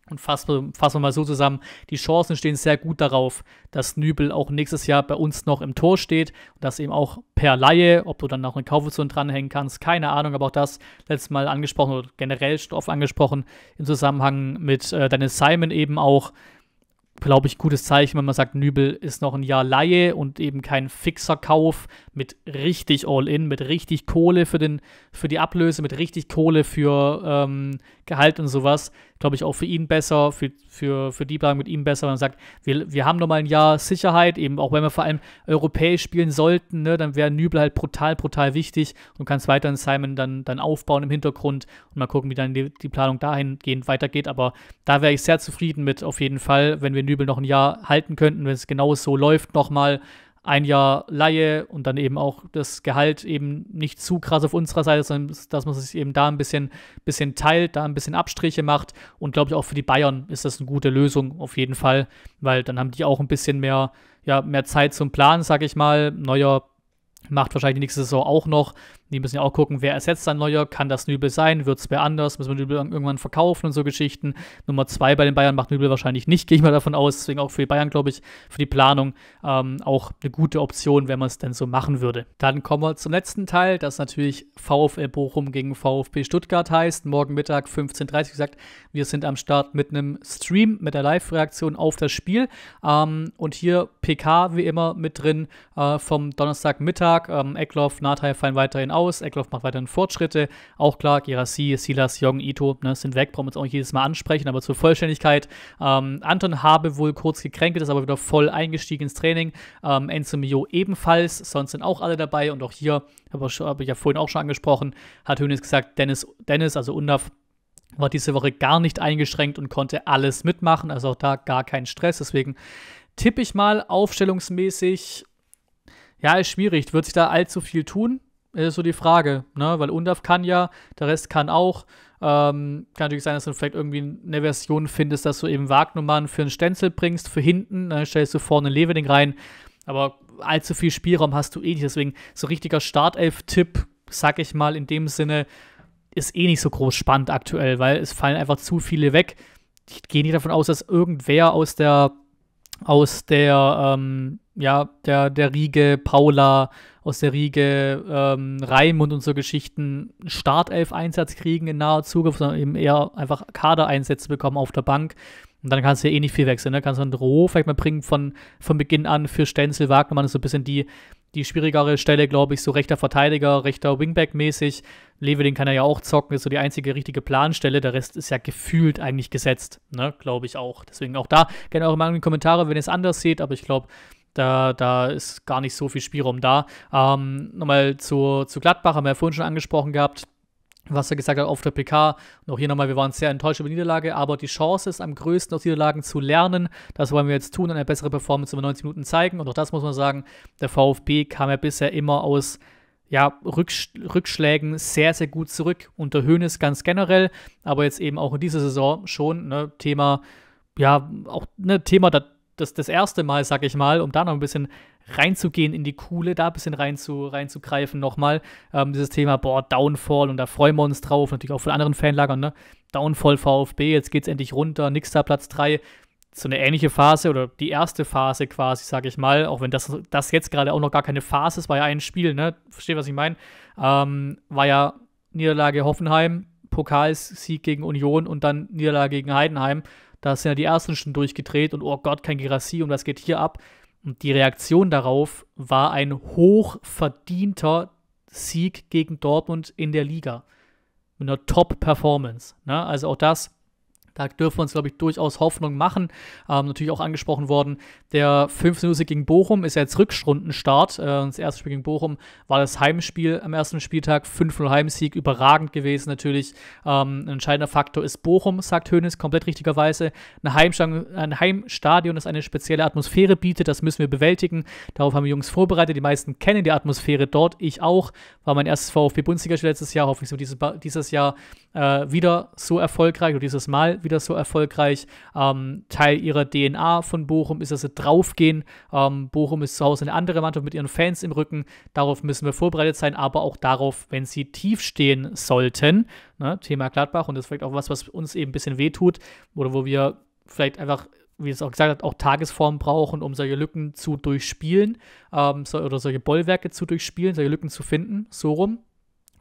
Und fassen, fassen wir mal so zusammen, die Chancen stehen sehr gut darauf, dass Nübel auch nächstes Jahr bei uns noch im Tor steht und dass eben auch per Laie, ob du dann noch eine Kaufoption dranhängen kannst, keine Ahnung, aber auch das letztes Mal angesprochen oder generell oft angesprochen im Zusammenhang mit äh, Dennis Simon eben auch, glaube ich, gutes Zeichen, wenn man sagt, Nübel ist noch ein Jahr Laie und eben kein fixer Kauf, mit richtig All-In, mit richtig Kohle für, den, für die Ablöse, mit richtig Kohle für ähm, Gehalt und sowas. Glaube ich auch für ihn besser, für, für, für die Bank mit ihm besser, wenn man sagt, wir, wir haben nochmal ein Jahr Sicherheit, eben auch wenn wir vor allem europäisch spielen sollten, ne, dann wäre Nübel halt brutal, brutal wichtig und kann kannst weiterhin Simon dann, dann aufbauen im Hintergrund und mal gucken, wie dann die, die Planung dahingehend weitergeht. Aber da wäre ich sehr zufrieden mit, auf jeden Fall, wenn wir Nübel noch ein Jahr halten könnten, wenn es genau so läuft nochmal ein Jahr Laie und dann eben auch das Gehalt eben nicht zu krass auf unserer Seite, sondern dass man sich eben da ein bisschen, bisschen teilt, da ein bisschen Abstriche macht. Und glaube ich, auch für die Bayern ist das eine gute Lösung auf jeden Fall, weil dann haben die auch ein bisschen mehr, ja, mehr Zeit zum Planen, sag ich mal. Neuer macht wahrscheinlich nächste Saison auch noch. Die müssen ja auch gucken, wer ersetzt dann Neuer, kann das Nübel sein, wird es wer anders, müssen wir Nübel irgendwann verkaufen und so Geschichten. Nummer zwei bei den Bayern macht Nübel wahrscheinlich nicht, [laughs] gehe ich mal davon aus. Deswegen auch für die Bayern, glaube ich, für die Planung ähm, auch eine gute Option, wenn man es denn so machen würde. Dann kommen wir zum letzten Teil, das natürlich VfL Bochum gegen VfB Stuttgart heißt. Morgen Mittag 15.30 Uhr gesagt, wir sind am Start mit einem Stream, mit der Live-Reaktion auf das Spiel. Ähm, und hier PK wie immer mit drin äh, vom Donnerstagmittag. Ähm, Eckloff, Nathai fallen weiterhin auf aus. Eckloff macht weiterhin Fortschritte. Auch klar, Gerassi, Silas, Jong, Ito ne, sind weg, brauchen wir uns auch nicht jedes Mal ansprechen, aber zur Vollständigkeit. Ähm, Anton Habe wohl kurz gekränkelt, ist aber wieder voll eingestiegen ins Training. Ähm, Enzo Mio ebenfalls, sonst sind auch alle dabei und auch hier, habe hab ich ja vorhin auch schon angesprochen, hat Hönes gesagt, Dennis, Dennis also UNDAF, war diese Woche gar nicht eingeschränkt und konnte alles mitmachen, also auch da gar kein Stress. Deswegen tippe ich mal aufstellungsmäßig, ja, ist schwierig, wird sich da allzu viel tun ist äh, so die Frage, ne? Weil UNDAF kann ja, der Rest kann auch. Ähm, kann natürlich sein, dass du vielleicht irgendwie eine Version findest, dass du eben Wagnumann für einen Stenzel bringst, für hinten, dann ne? stellst du vorne Leveling rein. Aber allzu viel Spielraum hast du eh nicht. Deswegen so richtiger Startelf-Tipp, sag ich mal, in dem Sinne, ist eh nicht so groß spannend aktuell, weil es fallen einfach zu viele weg. Ich gehe nicht davon aus, dass irgendwer aus der aus der ähm, ja, der, der Riege Paula, aus der Riege ähm, Raimund und so Geschichten Startelf-Einsatz kriegen in naher Zukunft, sondern eben eher einfach Kadereinsätze bekommen auf der Bank. Und dann kannst du ja eh nicht viel wechseln. Ne? Kannst du dann Roh vielleicht mal bringen von, von Beginn an für Stenzel. Wagnermann ist so ein bisschen die, die schwierigere Stelle, glaube ich. So rechter Verteidiger, rechter Wingback-mäßig. Lewe, den kann er ja auch zocken, ist so die einzige richtige Planstelle. Der Rest ist ja gefühlt eigentlich gesetzt, ne? glaube ich auch. Deswegen auch da gerne eure Meinung in die Kommentare, wenn ihr es anders seht. Aber ich glaube, da, da ist gar nicht so viel Spielraum da. Ähm, nochmal zu, zu Gladbach, haben wir ja vorhin schon angesprochen gehabt was er gesagt hat auf der PK. Und auch hier nochmal, wir waren sehr enttäuscht über die Niederlage, aber die Chance ist am größten aus Niederlagen zu lernen. Das wollen wir jetzt tun, und eine bessere Performance über 90 Minuten zeigen. Und auch das muss man sagen, der VfB kam ja bisher immer aus ja, Rückschlägen sehr, sehr gut zurück. Unter Höhnes ganz generell, aber jetzt eben auch in dieser Saison schon. Ne, Thema, ja, auch ne, Thema, da das, das erste Mal, sag ich mal, um da noch ein bisschen reinzugehen in die Kuhle, da ein bisschen rein zu, reinzugreifen nochmal. Ähm, dieses Thema, boah, Downfall und da freuen wir uns drauf, natürlich auch von anderen Fanlagern, ne? Downfall VfB, jetzt geht's endlich runter, nix da Platz 3. So eine ähnliche Phase oder die erste Phase quasi, sag ich mal, auch wenn das, das jetzt gerade auch noch gar keine Phase ist, war ja ein Spiel, ne? Versteht, was ich meine? Ähm, war ja Niederlage Hoffenheim, Pokalsieg gegen Union und dann Niederlage gegen Heidenheim. Da sind ja die ersten schon durchgedreht und oh Gott, kein Gerassi und was geht hier ab? Und die Reaktion darauf war ein hochverdienter Sieg gegen Dortmund in der Liga. Mit einer Top-Performance. Ne? Also auch das da dürfen wir uns, glaube ich, durchaus Hoffnung machen. Ähm, natürlich auch angesprochen worden, der 5 15. gegen Bochum ist ja jetzt Rückrundenstart. Äh, das erste Spiel gegen Bochum war das Heimspiel am ersten Spieltag. 5-0 Heimsieg, überragend gewesen natürlich. Ähm, ein entscheidender Faktor ist Bochum, sagt Hönes komplett richtigerweise. Ein, Heimstadion, ein Heimstadion, das eine spezielle Atmosphäre bietet, das müssen wir bewältigen. Darauf haben wir Jungs vorbereitet. Die meisten kennen die Atmosphäre dort, ich auch. War mein erstes vfb bundesliga spiel letztes Jahr. Hoffentlich sind wir dieses, dieses Jahr äh, wieder so erfolgreich oder dieses Mal wieder so erfolgreich. Ähm, Teil ihrer DNA von Bochum ist, dass sie draufgehen. Ähm, Bochum ist zu Hause eine andere Mannschaft mit ihren Fans im Rücken. Darauf müssen wir vorbereitet sein, aber auch darauf, wenn sie tief stehen sollten. Ne? Thema Gladbach und das ist vielleicht auch was, was uns eben ein bisschen wehtut oder wo wir vielleicht einfach wie es auch gesagt hat, auch Tagesform brauchen, um solche Lücken zu durchspielen ähm, so, oder solche Bollwerke zu durchspielen, solche Lücken zu finden, so rum.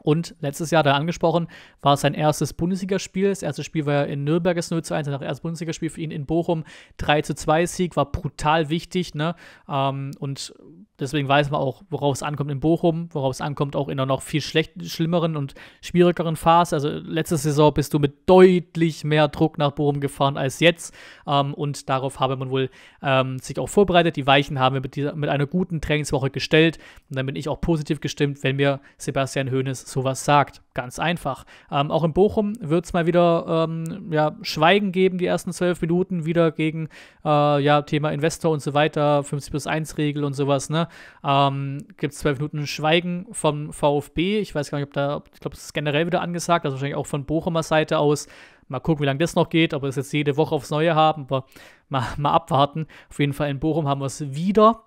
Und letztes Jahr, da angesprochen, war es sein erstes Bundesligaspiel. Das erste Spiel war ja in Nürnberg das 0 zu 1, das erste Bundesligaspiel für ihn in Bochum. 3 zu 2 Sieg war brutal wichtig. Ne? Ähm, und deswegen weiß man auch, worauf es ankommt in Bochum, worauf es ankommt auch in einer noch viel schlecht, schlimmeren und schwierigeren Phase. Also letzte Saison bist du mit deutlich mehr Druck nach Bochum gefahren als jetzt. Ähm, und darauf habe man wohl ähm, sich auch vorbereitet. Die Weichen haben wir mit, dieser, mit einer guten Trainingswoche gestellt. Und dann bin ich auch positiv gestimmt, wenn mir Sebastian Hoeneß sowas sagt. Ganz einfach. Ähm, auch in Bochum wird es mal wieder ähm, ja, Schweigen geben, die ersten zwölf Minuten, wieder gegen äh, ja, Thema Investor und so weiter, 50 plus 1 Regel und sowas. Ne? Ähm, Gibt es zwölf Minuten Schweigen vom VfB. Ich weiß gar nicht, ob da, ich glaube, es ist generell wieder angesagt, also wahrscheinlich auch von Bochumer Seite aus. Mal gucken, wie lange das noch geht, ob wir es jetzt jede Woche aufs Neue haben, aber mal, mal abwarten. Auf jeden Fall in Bochum haben wir es wieder.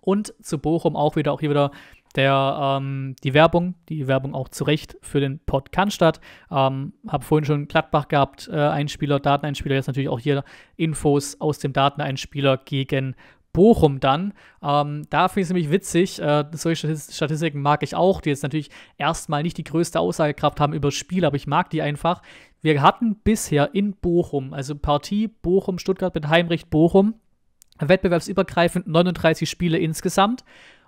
Und zu Bochum auch wieder, auch hier wieder der, ähm, die Werbung, die Werbung auch zu Recht für den Pod Cannstatt. Ähm, habe vorhin schon Gladbach gehabt, äh, Einspieler, Dateneinspieler, jetzt natürlich auch hier Infos aus dem Dateneinspieler gegen Bochum dann. Ähm, da finde ich es nämlich witzig, äh, solche Statistiken mag ich auch, die jetzt natürlich erstmal nicht die größte Aussagekraft haben über das Spiel, aber ich mag die einfach. Wir hatten bisher in Bochum, also Partie Bochum-Stuttgart mit Heimrecht Bochum, wettbewerbsübergreifend 39 Spiele insgesamt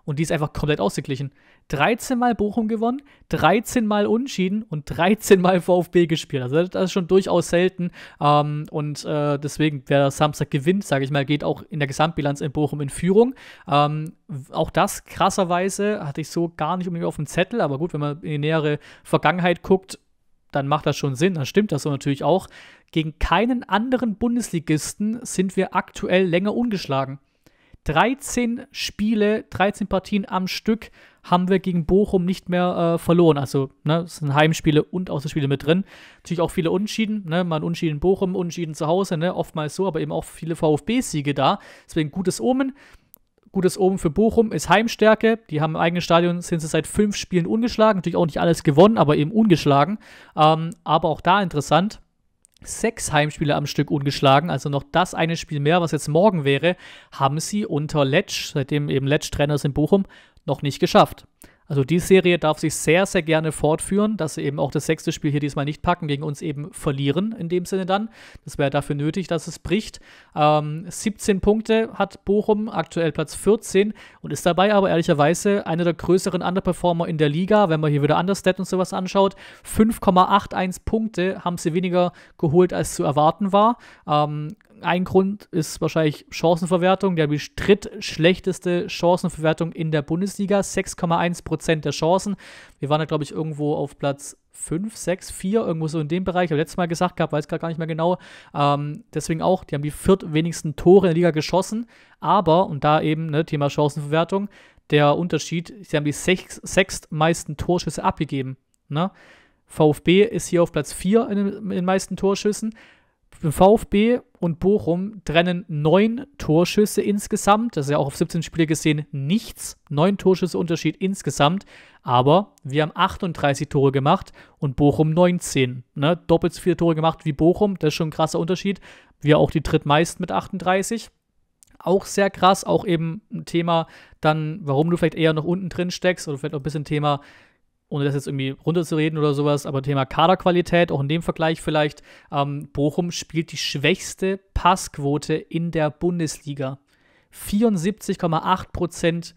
und die ist einfach komplett ausgeglichen. 13 Mal Bochum gewonnen, 13 Mal Unschieden und 13 Mal VfB gespielt. Also das ist schon durchaus selten. Ähm, und äh, deswegen, wer Samstag gewinnt, sage ich mal, geht auch in der Gesamtbilanz in Bochum in Führung. Ähm, auch das krasserweise hatte ich so gar nicht unbedingt auf dem Zettel. Aber gut, wenn man in die nähere Vergangenheit guckt, dann macht das schon Sinn, dann stimmt das so natürlich auch. Gegen keinen anderen Bundesligisten sind wir aktuell länger ungeschlagen. 13 Spiele, 13 Partien am Stück haben wir gegen Bochum nicht mehr äh, verloren. Also, ne, es sind Heimspiele und Außerspiele mit drin. Natürlich auch viele Unschieden, ne, mal Unschieden in Bochum, Unschieden zu Hause, ne, oftmals so, aber eben auch viele VfB-Siege da. Deswegen gutes Omen. Gutes Omen für Bochum ist Heimstärke. Die haben im eigenen Stadion, sind sie seit fünf Spielen ungeschlagen. Natürlich auch nicht alles gewonnen, aber eben ungeschlagen. Ähm, aber auch da interessant sechs Heimspiele am Stück ungeschlagen, also noch das eine Spiel mehr, was jetzt morgen wäre, haben sie unter Letsch, seitdem eben Letsch Trainer ist in Bochum, noch nicht geschafft. Also die Serie darf sich sehr, sehr gerne fortführen, dass sie eben auch das sechste Spiel hier diesmal nicht packen, gegen uns eben verlieren, in dem Sinne dann. Das wäre dafür nötig, dass es bricht. Ähm, 17 Punkte hat Bochum, aktuell Platz 14 und ist dabei aber ehrlicherweise einer der größeren Underperformer in der Liga, wenn man hier wieder Understat und sowas anschaut. 5,81 Punkte haben sie weniger geholt, als zu erwarten war. Ähm, ein Grund ist wahrscheinlich Chancenverwertung. Die haben die drittschlechteste Chancenverwertung in der Bundesliga. 6,1 der Chancen. Wir waren da, glaube ich, irgendwo auf Platz 5, 6, 4, irgendwo so in dem Bereich. Ich Habe letztes Mal gesagt gehabt, weiß gerade gar nicht mehr genau. Ähm, deswegen auch, die haben die viertwenigsten Tore in der Liga geschossen. Aber, und da eben, ne, Thema Chancenverwertung, der Unterschied, sie haben die sechs, sechstmeisten Torschüsse abgegeben. Ne? VfB ist hier auf Platz 4 in, in den meisten Torschüssen. VfB und Bochum trennen neun Torschüsse insgesamt. Das ist ja auch auf 17 Spiele gesehen nichts. Neun Torschüsse Unterschied insgesamt. Aber wir haben 38 Tore gemacht und Bochum 19. Ne? Doppelt so viele Tore gemacht wie Bochum. Das ist schon ein krasser Unterschied. Wir auch die drittmeisten mit 38 auch sehr krass, auch eben ein Thema dann, warum du vielleicht eher noch unten drin steckst oder vielleicht auch ein bisschen Thema ohne das jetzt irgendwie runterzureden oder sowas, aber Thema Kaderqualität, auch in dem Vergleich vielleicht, ähm, Bochum spielt die schwächste Passquote in der Bundesliga. 74,8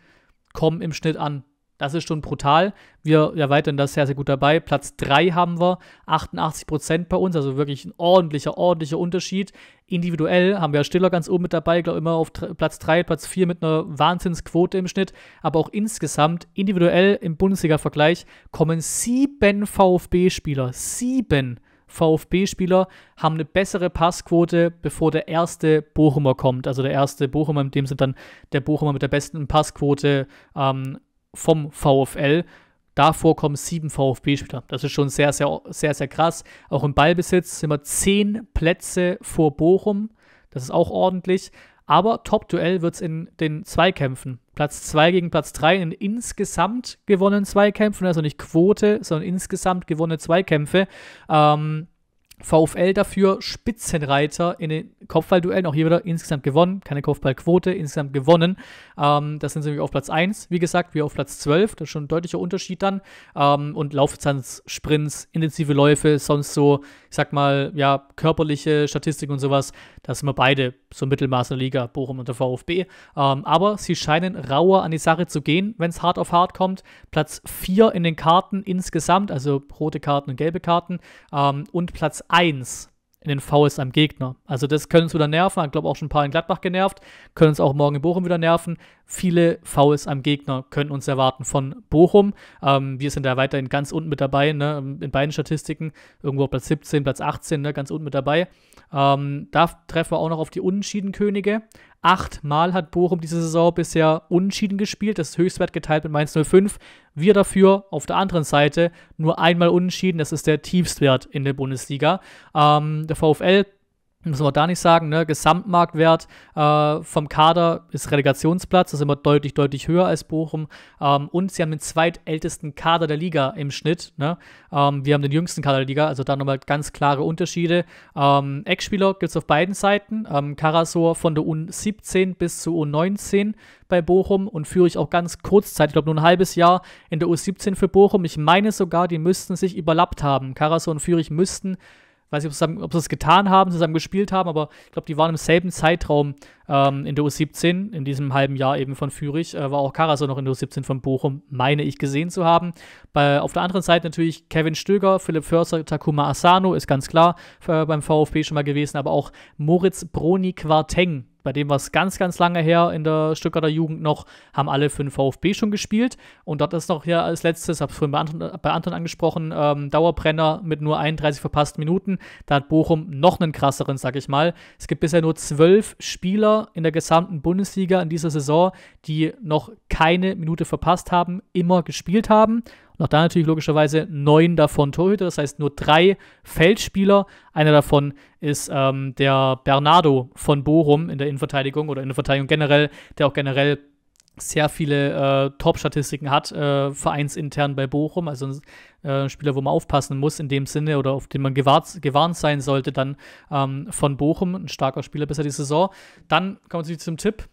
kommen im Schnitt an. Das ist schon brutal. Wir erweitern das sehr, sehr gut dabei. Platz 3 haben wir, 88% bei uns, also wirklich ein ordentlicher, ordentlicher Unterschied. Individuell haben wir Stiller ganz oben mit dabei, glaube immer auf Platz 3, Platz 4 mit einer Wahnsinnsquote im Schnitt. Aber auch insgesamt, individuell im Bundesliga-Vergleich, kommen sieben VfB-Spieler, sieben VfB-Spieler haben eine bessere Passquote, bevor der erste Bochumer kommt. Also der erste Bochumer, in dem sind dann der Bochumer mit der besten Passquote ähm, vom VfL. Davor kommen sieben VfB-Spieler. Das ist schon sehr, sehr, sehr, sehr krass. Auch im Ballbesitz sind wir zehn Plätze vor Bochum. Das ist auch ordentlich. Aber Top-Duell wird es in den Zweikämpfen. Platz 2 gegen Platz 3 in insgesamt gewonnenen Zweikämpfen. Also nicht Quote, sondern insgesamt gewonnene Zweikämpfe. Ähm, VfL dafür Spitzenreiter in den Kopfballduellen. Auch hier wieder insgesamt gewonnen, keine Kopfballquote, insgesamt gewonnen. Ähm, das sind sie auf Platz 1, wie gesagt, wie auf Platz 12. Das ist schon ein deutlicher Unterschied dann. Ähm, und Laufdistanz, Sprints, intensive Läufe, sonst so ich sag mal, ja, körperliche Statistik und sowas, da sind wir beide so Mittelmaß in der Liga, Bochum und der VfB. Ähm, aber sie scheinen rauer an die Sache zu gehen, wenn es hart auf hart kommt. Platz 4 in den Karten insgesamt, also rote Karten und gelbe Karten, ähm, und Platz 1 in den Fouls am Gegner. Also das können uns wieder nerven. Ich glaube auch schon ein paar in Gladbach genervt. Können uns auch morgen in Bochum wieder nerven. Viele Fouls am Gegner können uns erwarten von Bochum. Ähm, wir sind da weiterhin ganz unten mit dabei, ne? in beiden Statistiken. Irgendwo Platz 17, Platz 18, ne? ganz unten mit dabei. Ähm, da treffen wir auch noch auf die Unentschiedenkönige. Achtmal hat Bochum diese Saison bisher Unentschieden gespielt. Das ist Höchstwert geteilt mit Mainz 05. Wir dafür auf der anderen Seite nur einmal unentschieden. Das ist der Tiefstwert in der Bundesliga. Ähm, der VfL Müssen wir da nicht sagen, ne? Gesamtmarktwert äh, vom Kader ist Relegationsplatz, das ist immer deutlich, deutlich höher als Bochum. Ähm, und sie haben den zweitältesten Kader der Liga im Schnitt. Ne? Ähm, wir haben den jüngsten Kader der Liga, also da nochmal ganz klare Unterschiede. Ähm, Eckspieler gibt es auf beiden Seiten. Ähm, Karasor von der U17 bis zur U19 bei Bochum und führe ich auch ganz kurzzeitig, ich glaube nur ein halbes Jahr in der U17 für Bochum. Ich meine sogar, die müssten sich überlappt haben. Karasor und Fürich müssten weiß nicht, ob sie, das, ob sie das getan haben, zusammen gespielt haben, aber ich glaube, die waren im selben Zeitraum ähm, in der U17, in diesem halben Jahr eben von Fürich, äh, war auch Karaso noch in der U17 von Bochum, meine ich, gesehen zu haben. Bei, auf der anderen Seite natürlich Kevin Stöger, Philipp Förster, Takuma Asano, ist ganz klar äh, beim VfB schon mal gewesen, aber auch Moritz Broni Quarteng bei dem war es ganz, ganz lange her in der Stuttgarter Jugend noch, haben alle für den VfB schon gespielt. Und dort ist noch hier als letztes, habe es vorhin bei Anton, bei Anton angesprochen, ähm, Dauerbrenner mit nur 31 verpassten Minuten. Da hat Bochum noch einen krasseren, sag ich mal. Es gibt bisher nur zwölf Spieler in der gesamten Bundesliga in dieser Saison, die noch keine Minute verpasst haben, immer gespielt haben noch da natürlich logischerweise neun davon Torhüter, das heißt nur drei Feldspieler. Einer davon ist ähm, der Bernardo von Bochum in der Innenverteidigung oder in der Verteidigung generell, der auch generell sehr viele äh, Top-Statistiken hat, äh, vereinsintern bei Bochum, also äh, ein äh, Spieler, wo man aufpassen muss in dem Sinne oder auf den man gewahrt, gewarnt sein sollte, dann ähm, von Bochum, ein starker Spieler besser die Saison. Dann kommen wir zum Tipp.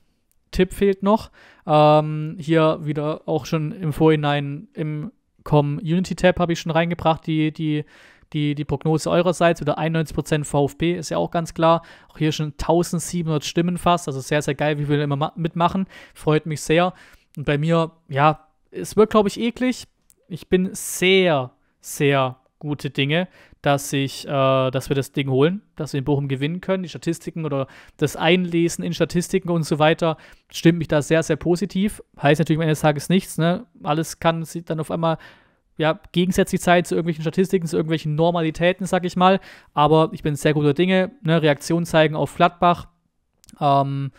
Tipp fehlt noch. Ähm, hier wieder auch schon im Vorhinein im kommen. Unity-Tab habe ich schon reingebracht, die, die, die, die Prognose eurerseits oder 91% VfB ist ja auch ganz klar. Auch hier schon 1700 Stimmen fast, also sehr, sehr geil, wie wir immer mitmachen. Freut mich sehr. Und bei mir, ja, es wird, glaube ich, eklig. Ich bin sehr, sehr gute Dinge, dass ich, äh, dass wir das Ding holen, dass wir in Bochum gewinnen können. Die Statistiken oder das Einlesen in Statistiken und so weiter stimmt mich da sehr, sehr positiv. Heißt natürlich am Ende des Tages nichts, ne? Alles kann sich dann auf einmal ja, gegensätzlich sein zu irgendwelchen Statistiken, zu irgendwelchen Normalitäten, sag ich mal. Aber ich bin sehr guter Dinge. Ne? Reaktion zeigen auf Gladbach. Ähm,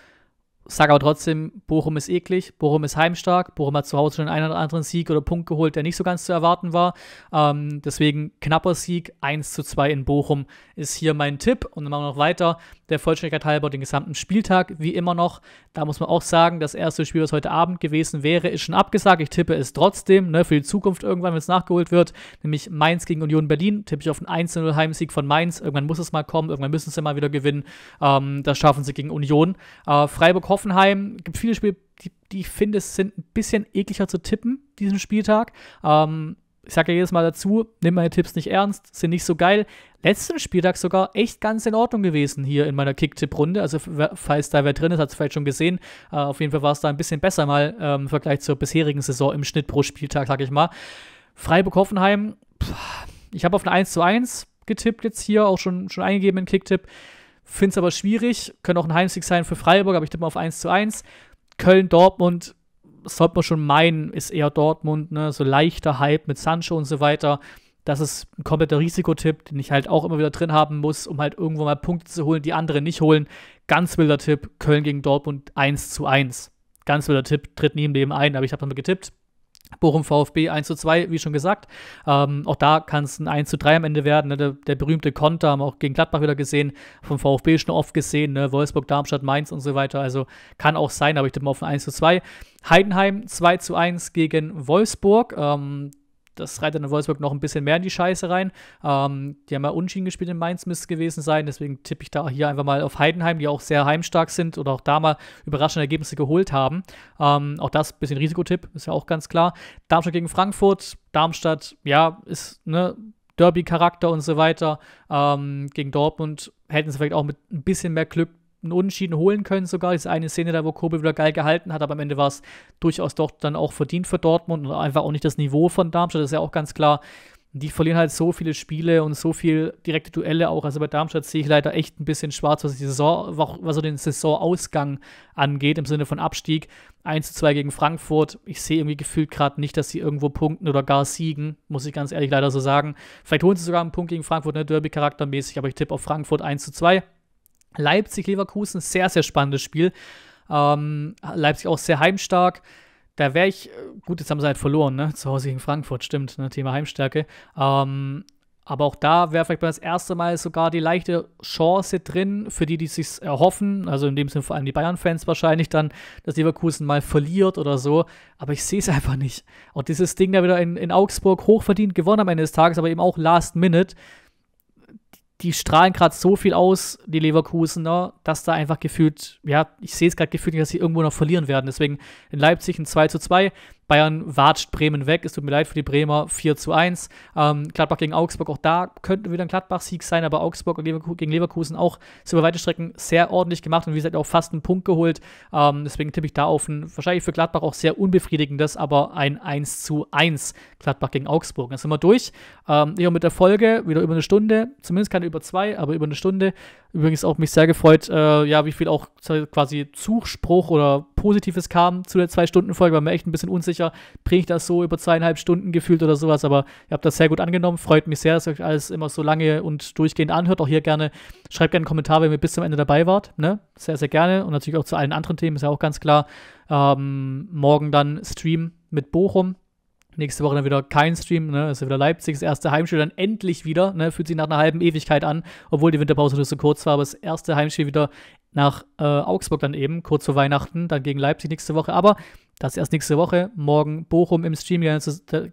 sage aber trotzdem, Bochum ist eklig, Bochum ist heimstark, Bochum hat zu Hause schon einen oder anderen Sieg oder Punkt geholt, der nicht so ganz zu erwarten war. Ähm, deswegen knapper Sieg, 1 zu 2 in Bochum ist hier mein Tipp. Und dann machen wir noch weiter, der Vollständigkeit halber den gesamten Spieltag, wie immer noch. Da muss man auch sagen, das erste Spiel, was heute Abend gewesen wäre, ist schon abgesagt. Ich tippe es trotzdem, ne, für die Zukunft irgendwann, wenn es nachgeholt wird, nämlich Mainz gegen Union Berlin. Tippe ich auf einen 1 0 Heimsieg von Mainz. Irgendwann muss es mal kommen, irgendwann müssen sie mal wieder gewinnen. Ähm, das schaffen sie gegen Union. Äh, Freiburg hofft Hoffenheim gibt viele Spiele, die, die ich finde, es sind ein bisschen ekliger zu tippen, diesen Spieltag. Ähm, ich sage ja jedes Mal dazu, nimm meine Tipps nicht ernst, sind nicht so geil. Letzten Spieltag sogar echt ganz in Ordnung gewesen hier in meiner Kick-Tipp-Runde. Also, falls da wer drin ist, hat es vielleicht schon gesehen. Äh, auf jeden Fall war es da ein bisschen besser mal äh, im Vergleich zur bisherigen Saison im Schnitt pro Spieltag, sag ich mal. Freiburg-Hoffenheim, ich habe auf eine 1 zu 1 getippt jetzt hier, auch schon, schon eingegeben in Kick-Tipp. Finde es aber schwierig. Könnte auch ein Heimsieg sein für Freiburg, aber ich tippe mal auf 1 zu 1. Köln, Dortmund, sollte man schon meinen, ist eher Dortmund, ne? So leichter Hype mit Sancho und so weiter. Das ist ein kompletter Risikotipp, den ich halt auch immer wieder drin haben muss, um halt irgendwo mal Punkte zu holen, die andere nicht holen. Ganz wilder Tipp, Köln gegen Dortmund 1 zu 1. Ganz wilder Tipp, tritt neben dem ein, aber ich habe damit getippt. Bochum VfB 1 zu 2, wie schon gesagt. Ähm, auch da kann es ein 1 zu 3 am Ende werden. Ne? Der, der, berühmte Konter haben wir auch gegen Gladbach wieder gesehen, vom VfB schon oft gesehen, ne? Wolfsburg, Darmstadt, Mainz und so weiter. Also kann auch sein, aber ich tippe mal auf ein 1 zu 2. Heidenheim 2 zu 1 gegen Wolfsburg. Ähm, das reitet dann Wolfsburg noch ein bisschen mehr in die Scheiße rein. Ähm, die haben ja unschieden gespielt in Mainz, müsste gewesen sein. Deswegen tippe ich da hier einfach mal auf Heidenheim, die auch sehr heimstark sind oder auch da mal überraschende Ergebnisse geholt haben. Ähm, auch das ein bisschen Risikotipp, ist ja auch ganz klar. Darmstadt gegen Frankfurt. Darmstadt, ja, ist ne Derby-Charakter und so weiter. Ähm, gegen Dortmund hätten sie vielleicht auch mit ein bisschen mehr Glück einen Unentschieden holen können sogar. Diese eine Szene da, wo Kobe wieder geil gehalten hat, aber am Ende war es durchaus doch dann auch verdient für Dortmund und einfach auch nicht das Niveau von Darmstadt, das ist ja auch ganz klar. Die verlieren halt so viele Spiele und so viel direkte Duelle auch. Also bei Darmstadt sehe ich leider echt ein bisschen schwarz, was, die Saison, was so den Saisonausgang angeht, im Sinne von Abstieg. 1 zu 2 gegen Frankfurt. Ich sehe irgendwie gefühlt gerade nicht, dass sie irgendwo punkten oder gar siegen, muss ich ganz ehrlich leider so sagen. Vielleicht holen sie sogar einen Punkt gegen Frankfurt, ne, Derby-Charaktermäßig, aber ich tippe auf Frankfurt 1 zu 2. Leipzig-Leverkusen, sehr, sehr spannendes Spiel. Ähm, Leipzig auch sehr heimstark. Da wäre ich, äh, gut, jetzt haben sie halt verloren, ne? Zu Hause gegen Frankfurt, stimmt, ne? Thema Heimstärke. Ähm, aber auch da wäre vielleicht beim das erste Mal sogar die leichte Chance drin, für die, die sich erhoffen, also in dem Sinne vor allem die Bayern-Fans wahrscheinlich dann, dass Leverkusen mal verliert oder so. Aber ich sehe es einfach nicht. Und dieses Ding da wieder in, in Augsburg hochverdient gewonnen am Ende des Tages, aber eben auch last minute die strahlen gerade so viel aus, die Leverkusener, dass da einfach gefühlt, ja, ich sehe es gerade gefühlt, dass sie irgendwo noch verlieren werden. Deswegen in Leipzig ein 2 zu 2. Bayern watscht Bremen weg. Es tut mir leid für die Bremer. 4 zu 1. Ähm, Gladbach gegen Augsburg, auch da könnte wieder ein Gladbach-Sieg sein, aber Augsburg gegen Leverkusen auch über weite Strecken sehr ordentlich gemacht und wie gesagt auch fast einen Punkt geholt. Ähm, deswegen tippe ich da auf ein wahrscheinlich für Gladbach auch sehr unbefriedigendes, aber ein 1 zu 1 Gladbach gegen Augsburg. Dann sind wir durch. Ähm, mit der Folge wieder über eine Stunde, zumindest keine über zwei, aber über eine Stunde. Übrigens auch mich sehr gefreut, äh, ja, wie viel auch quasi Zuspruch oder Positives kam zu der Zwei-Stunden-Folge. War mir echt ein bisschen unsicher, bringe ich das so über zweieinhalb Stunden gefühlt oder sowas, aber ihr habt das sehr gut angenommen. Freut mich sehr, dass ihr euch alles immer so lange und durchgehend anhört. Auch hier gerne, schreibt gerne einen Kommentar, wenn ihr bis zum Ende dabei wart. Ne? Sehr, sehr gerne. Und natürlich auch zu allen anderen Themen, ist ja auch ganz klar. Ähm, morgen dann Stream mit Bochum Nächste Woche dann wieder kein Stream, ne? Ist ja wieder Leipzigs erste Heimspiel, dann endlich wieder, ne? Fühlt sich nach einer halben Ewigkeit an, obwohl die Winterpause nur so kurz war, aber das erste Heimspiel wieder nach äh, Augsburg dann eben, kurz vor Weihnachten, dann gegen Leipzig nächste Woche. Aber das erst nächste Woche. Morgen Bochum im Stream gerne,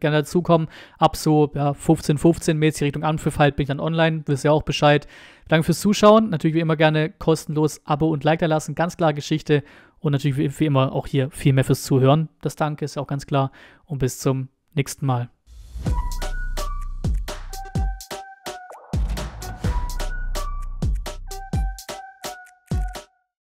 gerne dazukommen. Ab so ja, 15, 15 mäßig Richtung Anpfiff halt bin ich dann online. Wisst ihr auch Bescheid. Danke fürs Zuschauen. Natürlich wie immer gerne kostenlos Abo und Like da lassen. Ganz klar Geschichte. Und natürlich wie, immer auch hier viel mehr fürs Zuhören. Das Danke ist auch ganz klar. Und bis zum nächsten Mal.